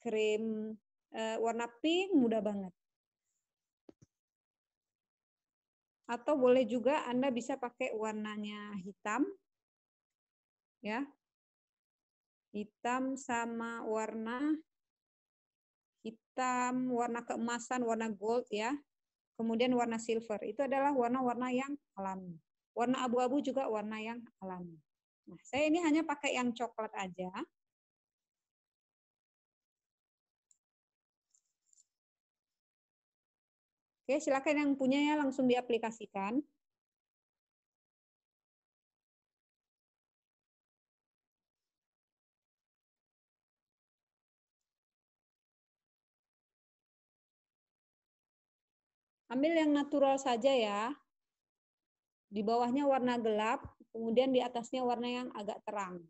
krim, uh, warna pink mudah banget. Atau boleh juga Anda bisa pakai warnanya hitam, ya Hitam sama warna hitam, warna keemasan, warna gold ya. Kemudian warna silver. Itu adalah warna-warna yang alami. Warna abu-abu juga warna yang
alami. Nah, saya ini hanya pakai yang coklat aja. Oke, silakan yang punya ya langsung diaplikasikan. Ambil yang natural saja ya. Di bawahnya warna gelap, kemudian di
atasnya warna yang agak
terang.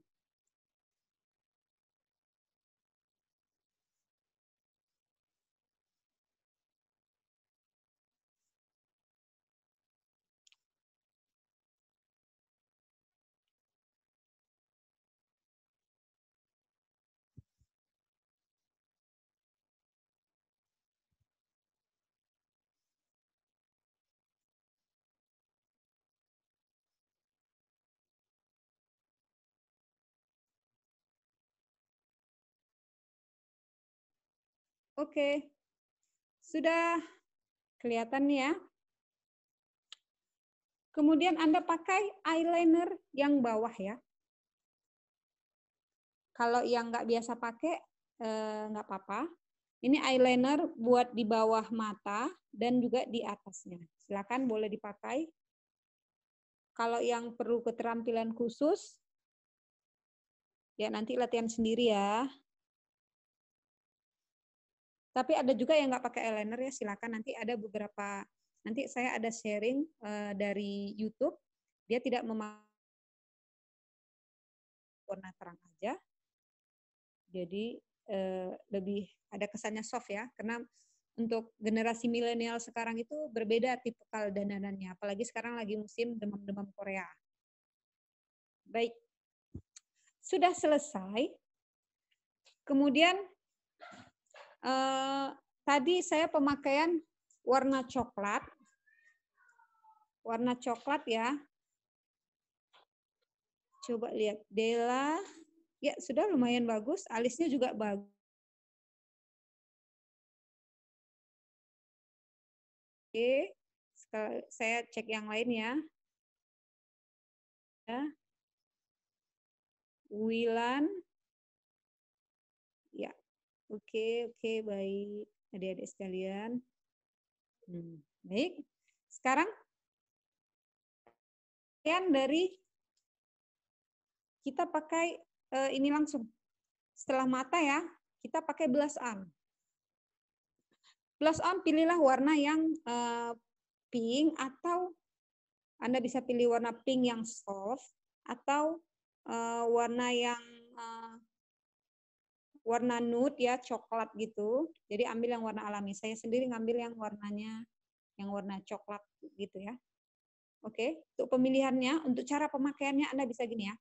Oke, sudah kelihatan
ya. Kemudian Anda pakai eyeliner yang bawah ya. Kalau yang nggak biasa pakai, eh, nggak apa-apa. Ini eyeliner buat di bawah mata dan juga di atasnya. Silakan boleh dipakai. Kalau yang perlu keterampilan khusus, ya nanti latihan sendiri ya. Tapi ada juga yang nggak pakai eyeliner ya silakan nanti ada beberapa nanti saya ada sharing uh, dari YouTube dia tidak memakai warna terang
aja. Jadi uh,
lebih ada kesannya soft ya, karena untuk generasi milenial sekarang itu berbeda tipikal dandanannya, apalagi sekarang lagi musim demam-demam Korea. Baik, sudah selesai. Kemudian eh, tadi saya pemakaian warna coklat. Warna coklat ya.
Coba lihat Dela. Ya, sudah lumayan bagus. Alisnya juga bagus. Oke. Saya cek yang lain ya. Ya. Wilan
Oke, oke, baik. Adik-adik sekalian. Hmm, baik. Sekarang kalian dari kita pakai uh, ini langsung. Setelah mata ya, kita pakai blush on. Blush on pilihlah warna yang uh, pink atau Anda bisa pilih warna pink yang soft atau uh, warna yang uh, warna nude ya coklat gitu. Jadi ambil yang warna alami. Saya sendiri ngambil yang warnanya yang warna coklat gitu ya. Oke, untuk pemilihannya, untuk cara pemakaiannya Anda bisa gini ya.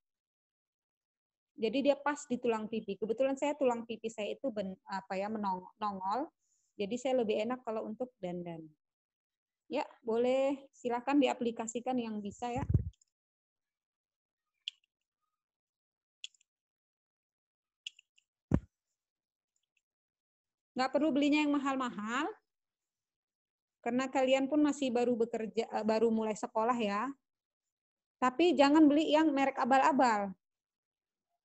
Jadi dia pas di tulang pipi. Kebetulan saya tulang pipi saya itu ben, apa ya menongol. Jadi saya lebih enak kalau untuk dandan. Ya, boleh silakan diaplikasikan yang bisa ya.
Nggak perlu belinya yang mahal-mahal, karena kalian pun
masih baru bekerja, eh, baru mulai sekolah ya. Tapi jangan beli yang merek
abal-abal.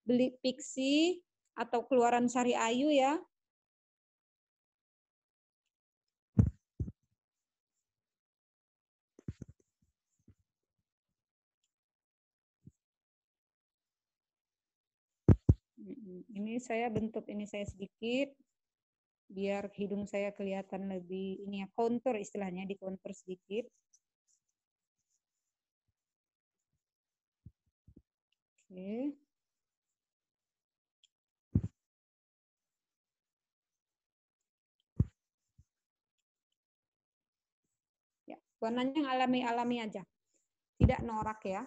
Beli Pixi atau keluaran Sari Ayu ya, ini saya bentuk ini saya sedikit
biar hidung saya kelihatan lebih ini ya kontur istilahnya di kontur
sedikit oke ya
warnanya alami-alami aja tidak norak ya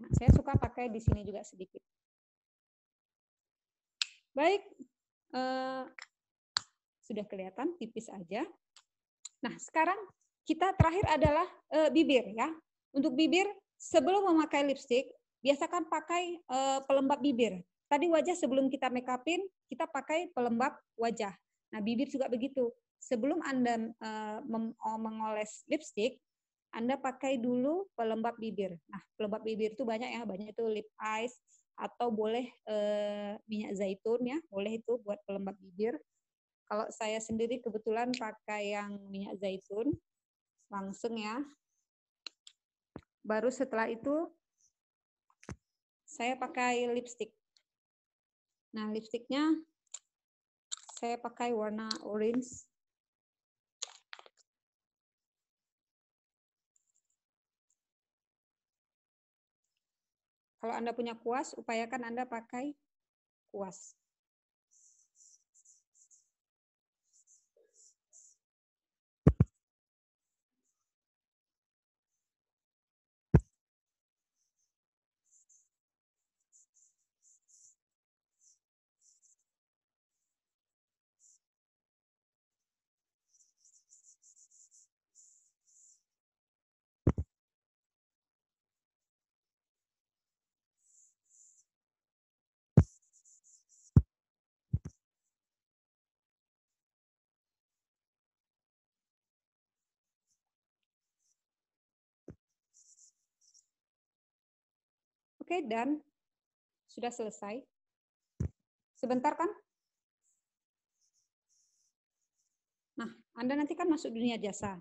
nah, saya suka pakai di sini juga sedikit baik eh, sudah kelihatan tipis aja. Nah, sekarang kita terakhir adalah eh, bibir ya. Untuk bibir sebelum memakai lipstick biasakan pakai eh, pelembab bibir. Tadi wajah sebelum kita make upin, kita pakai pelembab wajah. Nah, bibir juga begitu. Sebelum Anda eh, eh mengoles lipstick, anda pakai dulu pelembab bibir. Nah, pelembab bibir itu banyak ya, banyak itu lip ice, atau boleh eh, minyak zaitun ya, boleh itu buat pelembab bibir. Kalau saya sendiri kebetulan pakai yang minyak zaitun langsung ya. Baru setelah itu saya pakai lipstick. Nah, lipstiknya saya pakai warna orange Kalau Anda punya kuas, upayakan Anda pakai kuas.
Oke, dan sudah selesai. Sebentar kan?
Nah, Anda nanti kan masuk dunia jasa.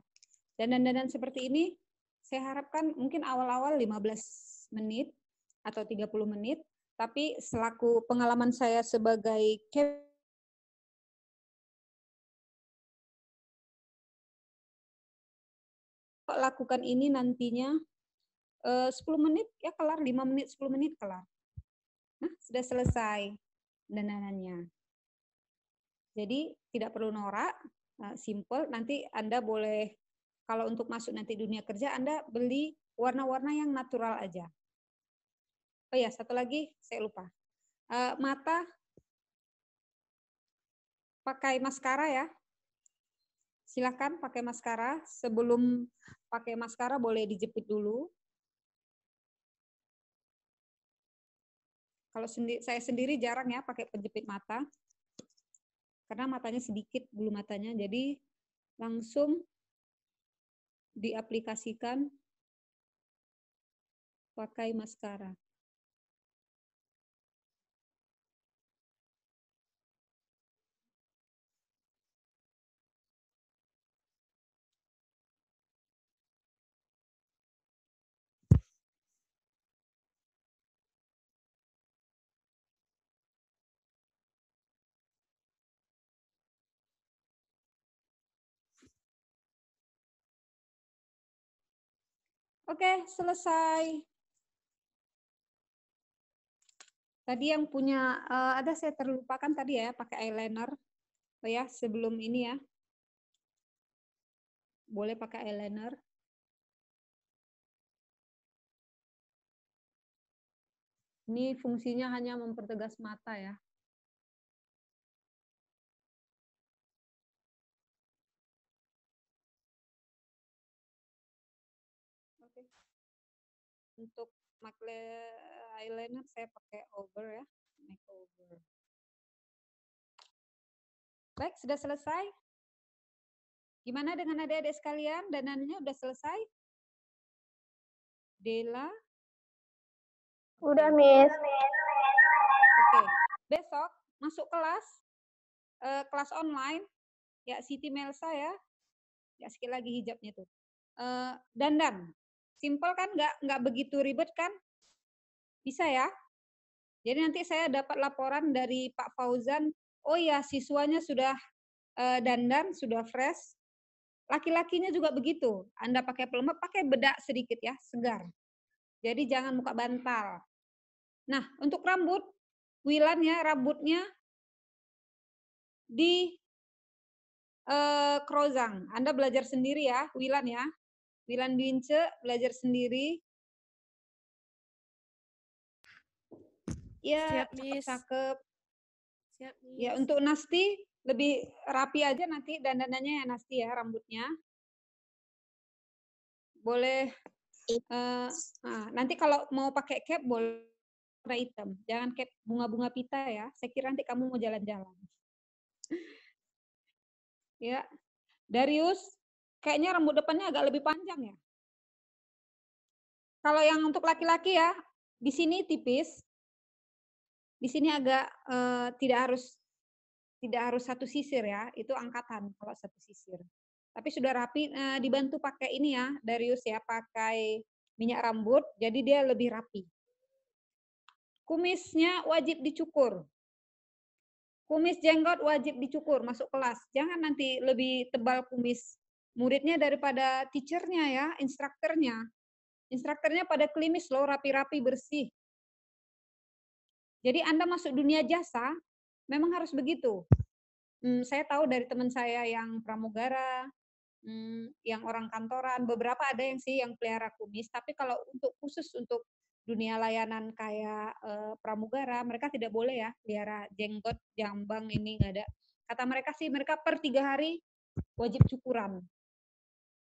Dan dan dan seperti ini, saya harapkan mungkin awal-awal 15
menit atau 30 menit, tapi selaku pengalaman saya sebagai lakukan ini nantinya 10 eh, menit ya
kelar, 5 menit, 10 menit kelar. Nah, sudah selesai dananannya. Jadi tidak perlu norak, eh, simple. Nanti Anda boleh kalau untuk masuk nanti dunia kerja Anda beli warna-warna yang natural aja. Oh ya, satu lagi saya lupa. Eh, mata pakai maskara ya. Silahkan pakai maskara. Sebelum pakai maskara boleh dijepit dulu. Kalau sendi saya sendiri jarang ya pakai penjepit mata, karena matanya sedikit bulu matanya, jadi langsung
diaplikasikan pakai maskara. Oke, selesai. Tadi yang punya, uh, ada saya terlupakan tadi ya, pakai eyeliner. Oh ya, sebelum ini ya. Boleh pakai eyeliner. Ini fungsinya hanya mempertegas mata ya. untuk makle eyeliner saya pakai over ya makeover baik sudah selesai gimana dengan adik-adik sekalian danannya udah selesai Dela udah miss oke okay. besok masuk kelas
uh, kelas online ya Siti Melsa ya ya sekali lagi hijabnya tuh uh, dandan simpel kan, nggak nggak begitu ribet kan? Bisa ya? Jadi nanti saya dapat laporan dari Pak Fauzan, oh ya siswanya sudah uh, dandan, sudah fresh. Laki-lakinya juga begitu. Anda pakai pelembab, pakai bedak sedikit ya, segar. Jadi jangan muka
bantal. Nah, untuk rambut, wilan ya rambutnya di eh, krozang. Anda belajar sendiri ya, wilan ya. Wilan Dwince belajar sendiri. Ya, Siap, miss. cakep. Siap, ya, miss. Ya,
untuk Nasti lebih rapi aja nanti dandanannya ya Nasti ya rambutnya. Boleh uh, nah, nanti kalau mau pakai cap boleh warna hitam. Jangan cap bunga-bunga pita ya. Saya kira nanti kamu mau jalan-jalan. *laughs*
ya. Darius, kayaknya rambut depannya agak lebih panjang ya. Kalau yang untuk laki-laki ya, di sini tipis, di sini agak eh, tidak harus
tidak harus satu sisir ya, itu angkatan kalau satu sisir. Tapi sudah rapi, eh, dibantu pakai ini ya, Darius ya, pakai minyak rambut, jadi dia lebih rapi. Kumisnya wajib dicukur, kumis jenggot wajib dicukur masuk kelas. Jangan nanti lebih tebal kumis muridnya daripada teachernya ya, instrukturnya. Instrukturnya pada klimis loh, rapi-rapi bersih. Jadi Anda masuk dunia jasa, memang harus begitu. Hmm, saya tahu dari teman saya yang pramugara, hmm, yang orang kantoran, beberapa ada yang sih yang pelihara kumis, tapi kalau untuk khusus untuk dunia layanan kayak e, pramugara, mereka tidak boleh ya pelihara jenggot, jambang ini nggak ada. Kata mereka sih mereka per tiga hari wajib cukuran.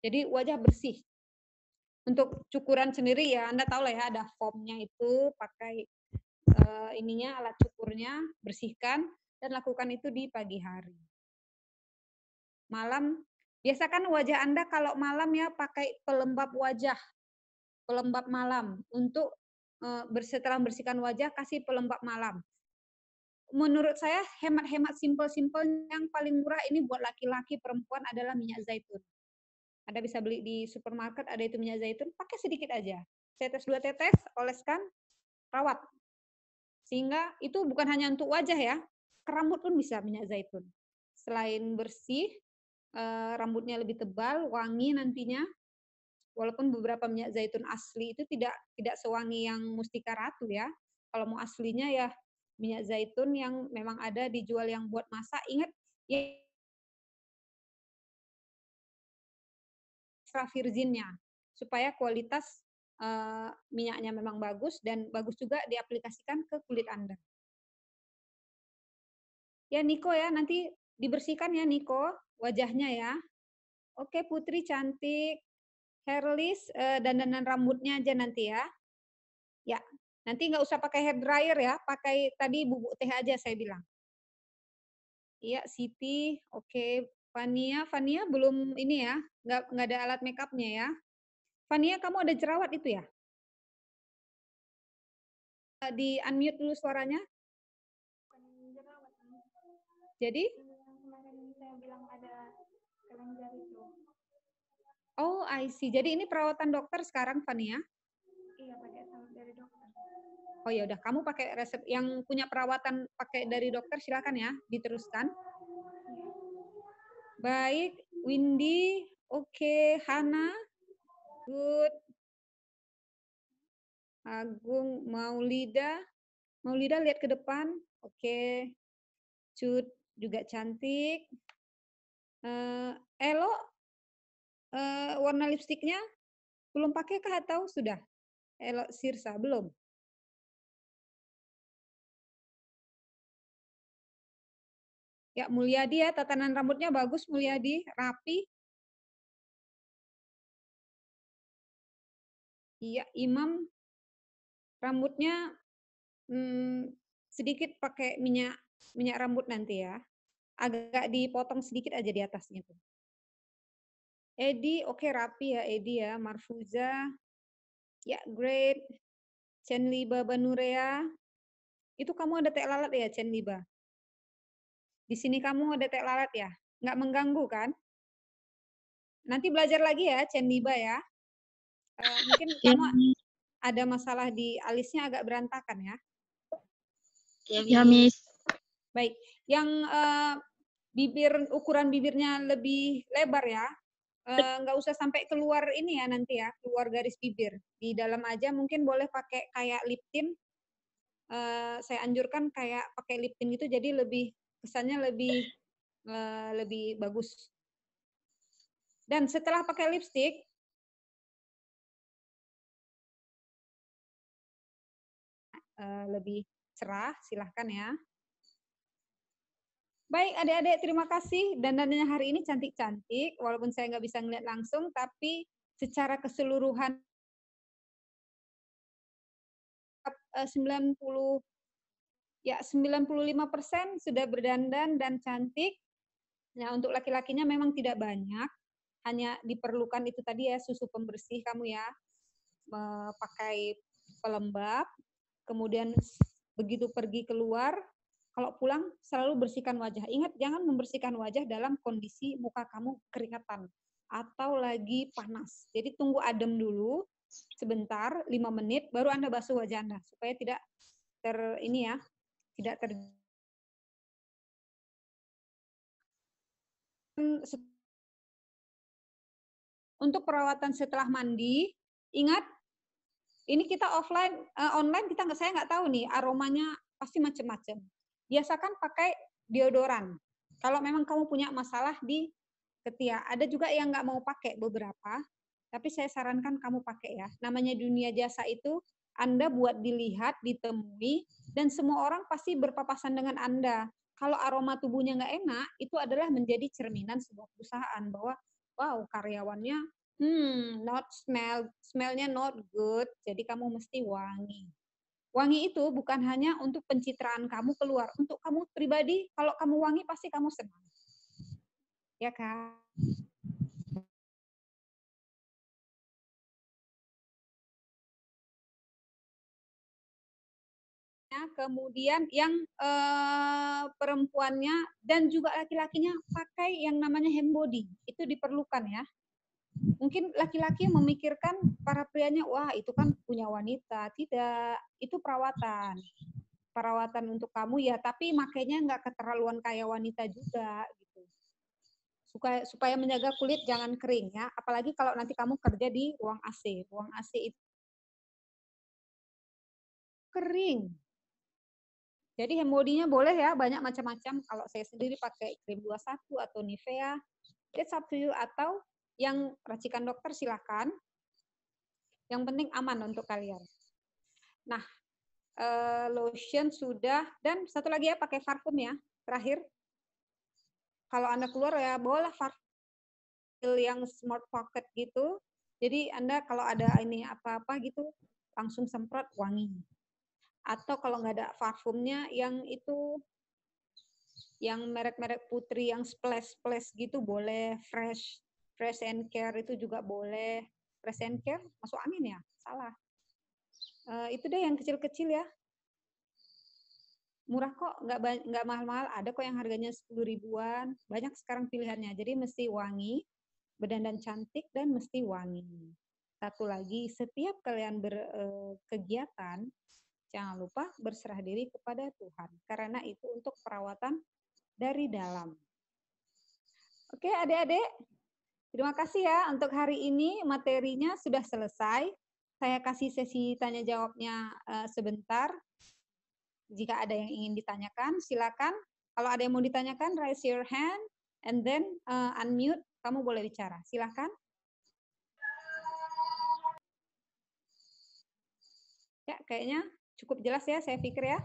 Jadi wajah bersih. Untuk cukuran sendiri ya Anda tahu lah ya ada formnya itu pakai uh, ininya alat cukurnya bersihkan dan lakukan itu di pagi hari. Malam biasakan wajah Anda kalau malam ya pakai pelembab wajah. Pelembab malam untuk uh, setelah bersihkan wajah kasih pelembab malam menurut saya hemat-hemat simpel-simpel yang paling murah ini buat laki-laki perempuan adalah minyak zaitun. Anda bisa beli di supermarket, ada itu minyak zaitun, pakai sedikit aja. Tetes dua tetes, oleskan, rawat. Sehingga itu bukan hanya untuk wajah ya, rambut pun bisa minyak zaitun. Selain bersih, eh, rambutnya lebih tebal, wangi nantinya. Walaupun beberapa minyak zaitun asli itu tidak tidak sewangi yang
mustika ratu ya. Kalau mau aslinya ya minyak zaitun yang memang ada dijual yang buat masak. Ingat ya ekstra virginnya supaya kualitas uh, minyaknya memang bagus dan bagus juga diaplikasikan ke kulit Anda. Ya
Niko ya, nanti dibersihkan ya Niko wajahnya ya. Oke Putri cantik, hairless uh, eh, dan dandanan rambutnya aja nanti ya. Ya, nanti nggak usah pakai hair dryer ya, pakai tadi bubuk teh aja saya bilang. Iya, Siti, oke, Fania, Fania belum ini ya, nggak nggak
ada alat makeupnya ya. Fania, kamu ada jerawat itu ya? Eh, di unmute dulu suaranya.
Jadi? Oh, I see. Jadi ini perawatan dokter sekarang, Fania? Iya, pakai dari dokter. Oh ya udah, kamu pakai resep yang punya perawatan pakai dari dokter silakan ya, diteruskan. Baik, Windy, oke, okay. Hana, good. Agung, Maulida, Maulida lihat ke depan, oke. Okay. Cut juga cantik. Uh, Elo,
uh, warna lipstiknya belum pakai kah atau sudah? Elo Sirsa belum. Ya, Mulyadi ya, tatanan rambutnya bagus Mulyadi, rapi. Iya, Imam rambutnya hmm, sedikit pakai minyak minyak rambut nanti
ya. Agak dipotong sedikit aja di atasnya tuh. Edi, oke okay, rapi ya Edi ya, Marfuza. Ya, great. Chenliba Banurea. Itu kamu ada teh lalat ya Chenliba? Di sini kamu ngedetek lalat ya? Nggak mengganggu kan? Nanti belajar lagi ya, Cendiba ya. E, mungkin *laughs* kamu ada masalah di alisnya agak berantakan ya. Ya, Miss. Baik. Yang e, bibir ukuran bibirnya lebih lebar ya. Eh, nggak usah sampai keluar ini ya nanti ya, keluar garis bibir. Di dalam aja mungkin boleh pakai kayak lip tint. Uh, saya anjurkan kayak pakai lip tint gitu jadi lebih kesannya
lebih eh, lebih bagus. Dan setelah pakai lipstick, eh, lebih cerah, silahkan ya.
Baik adik-adik, terima kasih. dan dananya hari ini cantik-cantik, walaupun saya nggak bisa ngeliat langsung,
tapi secara keseluruhan 90 eh, ya 95% sudah berdandan
dan cantik. Nah, untuk laki-lakinya memang tidak banyak, hanya diperlukan itu tadi ya susu pembersih kamu ya. pakai pelembab, kemudian begitu pergi keluar, kalau pulang selalu bersihkan wajah. Ingat jangan membersihkan wajah dalam kondisi muka kamu keringatan atau lagi panas. Jadi tunggu adem dulu sebentar 5 menit baru Anda basuh wajah
Anda supaya tidak ter ini ya tidak terjadi untuk perawatan setelah mandi ingat ini kita offline uh,
online kita nggak saya nggak tahu nih aromanya pasti macam-macam biasakan pakai deodoran kalau memang kamu punya masalah di ketiak ada juga yang nggak mau pakai beberapa tapi saya sarankan kamu pakai ya namanya dunia jasa itu anda buat dilihat, ditemui, dan semua orang pasti berpapasan dengan Anda. Kalau aroma tubuhnya nggak enak, itu adalah menjadi cerminan sebuah perusahaan bahwa wow karyawannya hmm not smell smellnya not good jadi kamu mesti wangi wangi itu bukan hanya untuk pencitraan kamu keluar untuk kamu pribadi kalau kamu
wangi pasti kamu senang ya kan kemudian yang eh, perempuannya
dan juga laki-lakinya pakai yang namanya hand body. Itu diperlukan ya. Mungkin laki-laki memikirkan para prianya, wah itu kan punya wanita. Tidak, itu perawatan. Perawatan untuk kamu ya, tapi makanya nggak keterlaluan kayak wanita juga gitu. Supaya, supaya menjaga kulit jangan kering ya, apalagi
kalau nanti kamu kerja di ruang AC. Ruang AC itu kering jadi hemodinya boleh ya, banyak macam-macam. Kalau saya
sendiri pakai krim 21 atau Nivea, it's up to you. Atau yang racikan dokter silahkan. Yang penting aman untuk kalian. Nah, eh, lotion sudah. Dan satu lagi ya, pakai parfum ya, terakhir. Kalau Anda keluar ya, boleh parfum yang smart pocket gitu. Jadi Anda kalau ada ini apa-apa gitu, langsung semprot wangi atau kalau nggak ada parfumnya yang itu yang merek-merek putri yang splash-splash gitu boleh fresh fresh and care itu juga boleh fresh and care masuk angin ya salah uh, itu deh yang kecil-kecil ya murah kok nggak nggak mahal-mahal ada kok yang harganya sepuluh ribuan banyak sekarang pilihannya jadi mesti wangi dan cantik dan mesti wangi satu lagi setiap kalian berkegiatan eh, uh, Jangan lupa berserah diri kepada Tuhan, karena itu untuk perawatan dari dalam. Oke, adik-adik, terima kasih ya untuk hari ini materinya sudah selesai. Saya kasih sesi tanya jawabnya eh, sebentar. Jika ada yang ingin ditanyakan, silakan. Kalau ada yang mau ditanyakan, raise your hand and then uh, unmute. Kamu boleh bicara. Silakan. Ya, kayaknya Cukup jelas ya, saya pikir ya.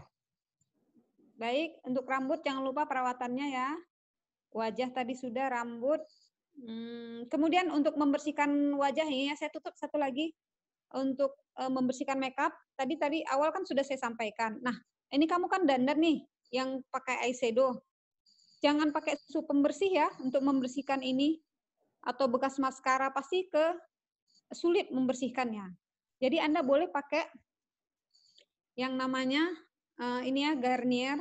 Baik, untuk rambut jangan lupa perawatannya ya. Wajah tadi sudah, rambut. Hmm, kemudian untuk membersihkan wajah ini, ya, saya tutup satu lagi. Untuk e, membersihkan makeup, tadi tadi awal kan sudah saya sampaikan. Nah, ini kamu kan dandan nih, yang pakai eyeshadow. Jangan pakai susu pembersih ya untuk membersihkan ini. Atau bekas maskara pasti ke sulit membersihkannya. Jadi Anda boleh pakai yang namanya uh, ini ya Garnier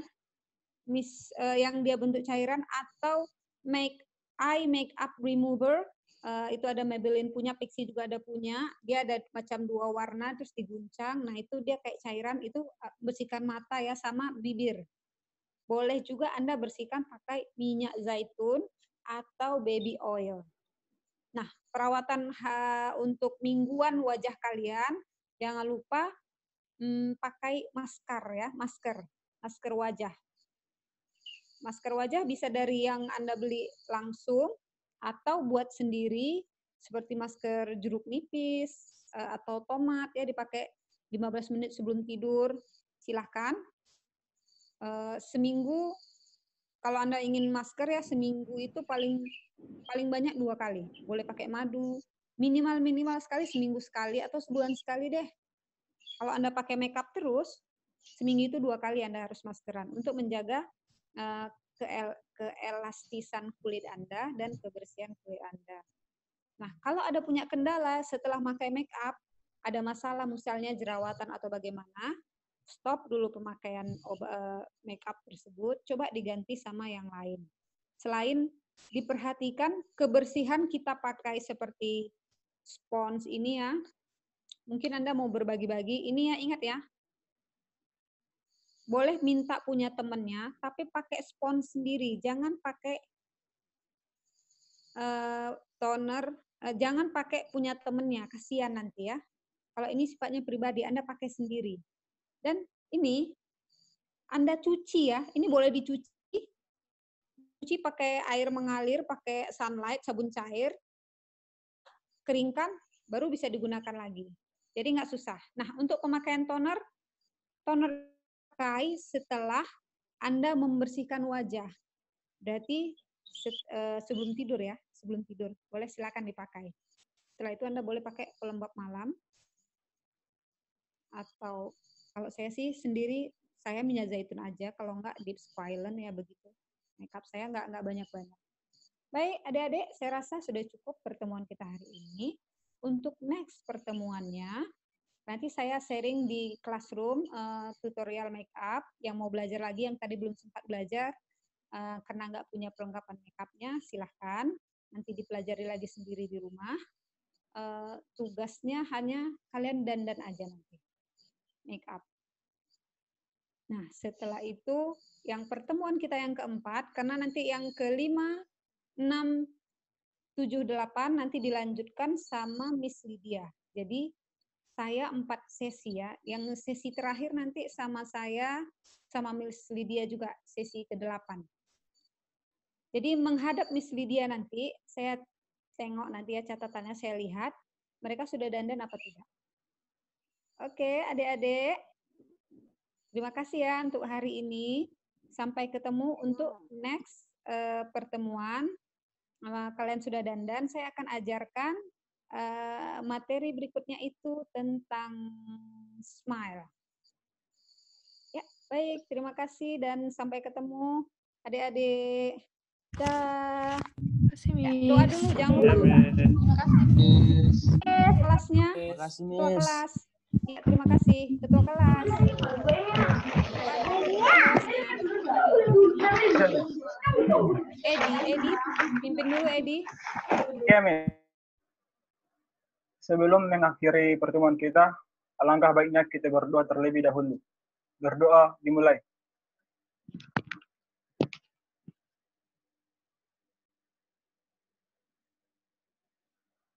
mis uh, yang dia bentuk cairan atau make eye makeup remover uh, itu ada Maybelline punya, pixi juga ada punya. Dia ada macam dua warna terus diguncang. Nah, itu dia kayak cairan itu bersihkan mata ya sama bibir. Boleh juga Anda bersihkan pakai minyak zaitun atau baby oil. Nah, perawatan untuk mingguan wajah kalian jangan lupa hmm, pakai masker ya, masker, masker wajah. Masker wajah bisa dari yang Anda beli langsung atau buat sendiri seperti masker jeruk nipis eh, atau tomat ya dipakai 15 menit sebelum tidur. Silahkan. Eh, seminggu kalau Anda ingin masker ya seminggu itu paling paling banyak dua kali. Boleh pakai madu, minimal minimal sekali seminggu sekali atau sebulan sekali deh kalau Anda pakai makeup terus, seminggu itu dua kali Anda harus maskeran untuk menjaga uh, keel keelastisan kulit Anda dan kebersihan kulit Anda. Nah, kalau ada punya kendala setelah pakai makeup, ada masalah misalnya jerawatan atau bagaimana, stop dulu pemakaian obat eh, makeup tersebut, coba diganti sama yang lain. Selain diperhatikan kebersihan kita pakai seperti spons ini ya, Mungkin Anda mau berbagi-bagi. Ini ya ingat ya. Boleh minta punya temennya, tapi pakai spons sendiri. Jangan pakai uh, toner, uh, jangan pakai punya temennya. Kasihan nanti ya. Kalau ini sifatnya pribadi, Anda pakai sendiri. Dan ini Anda cuci ya. Ini boleh dicuci cuci pakai air mengalir, pakai sunlight, sabun cair, keringkan, baru bisa digunakan lagi. Jadi nggak susah. Nah, untuk pemakaian toner, toner pakai setelah Anda membersihkan wajah. Berarti eh, sebelum tidur ya, sebelum tidur. Boleh silakan dipakai. Setelah itu Anda boleh pakai pelembab malam atau kalau saya sih sendiri saya minyak zaitun aja kalau nggak deep silent ya begitu. Makeup saya nggak banyak-banyak. Baik, adik-adik, saya rasa sudah cukup pertemuan kita hari ini. Untuk next pertemuannya, nanti saya sharing di classroom uh, tutorial make up yang mau belajar lagi yang tadi belum sempat belajar uh, karena nggak punya perlengkapan make upnya silahkan nanti dipelajari lagi sendiri di rumah uh, tugasnya hanya kalian dandan aja nanti make up nah setelah itu yang pertemuan kita yang keempat karena nanti yang kelima enam 78 nanti dilanjutkan sama Miss Lydia. Jadi saya empat sesi ya. Yang sesi terakhir nanti sama saya sama Miss Lydia juga sesi ke-8. Jadi menghadap Miss Lydia nanti saya tengok nanti ya catatannya saya lihat mereka sudah dandan apa tidak. Oke, adik-adik. Terima kasih ya untuk hari ini. Sampai ketemu untuk next uh, pertemuan. Nah, kalian sudah dandan, saya akan ajarkan uh, materi berikutnya itu tentang smile. Ya, baik. Terima kasih dan sampai ketemu adik-adik. Dah. Ya, doa dulu, jangan lupa.
Terima kasih,
Kelasnya. Terima kasih, Miss. kelas. Ya, terima kasih. Ketua kelas. Terima kasih.
Edi, Edi, pimpin dulu Edi. Iya,
Sebelum mengakhiri pertemuan kita, alangkah baiknya kita berdoa terlebih dahulu. Berdoa dimulai.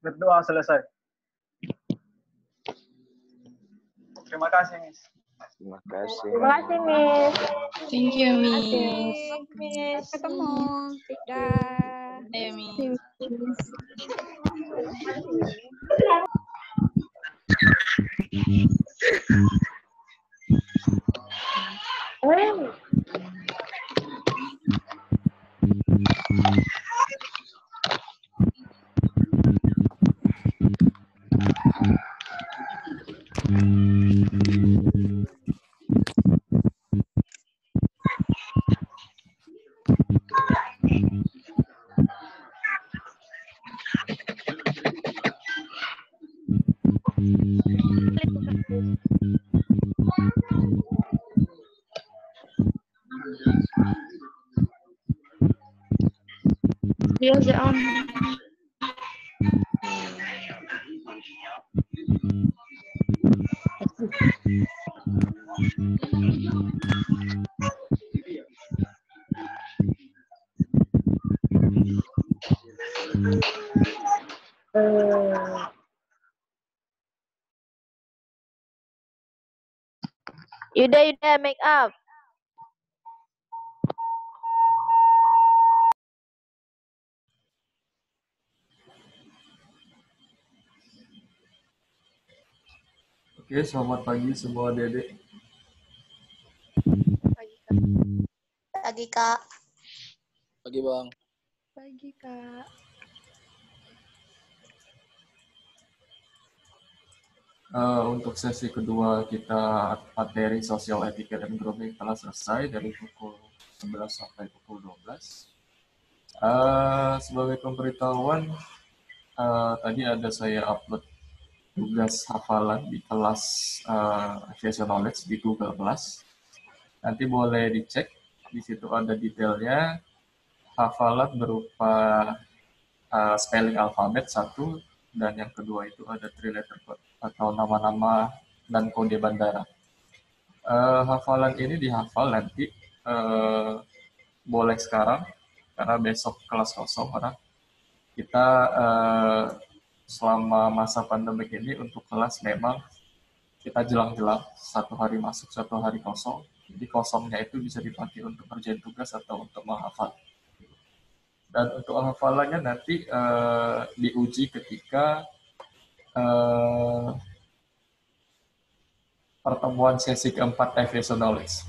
Berdoa selesai. Terima kasih, Miss.
Terima kasih. Terima kasih, Miss.
Thank you, Miss. Terima kasih, Miss. Ketemu. Dah. Ayo, Miss. Eh. Dios I'm. Uh, you there, you there, make up.
Oke, selamat pagi semua Dede. Pagi Kak.
Pagi Kak. Pagi Bang. Pagi Kak.
Uh, untuk sesi kedua kita materi sosial etika dan grooming telah selesai dari pukul 11 sampai pukul 12. Uh, eh, sebagai pemberitahuan, uh, tadi ada saya upload tugas hafalan di kelas uh, eh, Access Knowledge di Google Plus. Nanti boleh dicek, di situ ada detailnya. Hafalan berupa uh, spelling alfabet satu, dan yang kedua itu ada three letter code atau nama-nama dan kode bandara. Uh, hafalan ini dihafal nanti uh, boleh sekarang karena besok kelas kosong karena kita uh, selama masa pandemi ini untuk kelas memang kita jelang-jelang satu hari masuk satu hari kosong jadi kosongnya itu bisa dipakai untuk kerjaan tugas atau untuk menghafal dan untuk hafalannya nanti uh, diuji ketika uh, pertemuan sesi keempat evaluation knowledge.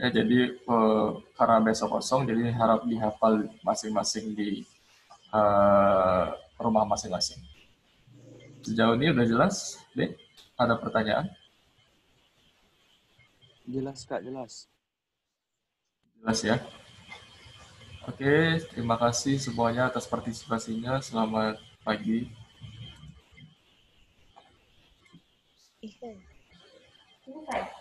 Ya, jadi uh, karena besok kosong, jadi harap dihafal masing-masing di uh, rumah masing-masing. Sejauh ini udah jelas, B? Ada pertanyaan? Jelas, Kak, jelas. Jelas ya. Oke, terima kasih semuanya atas partisipasinya. Selamat pagi.
Iya.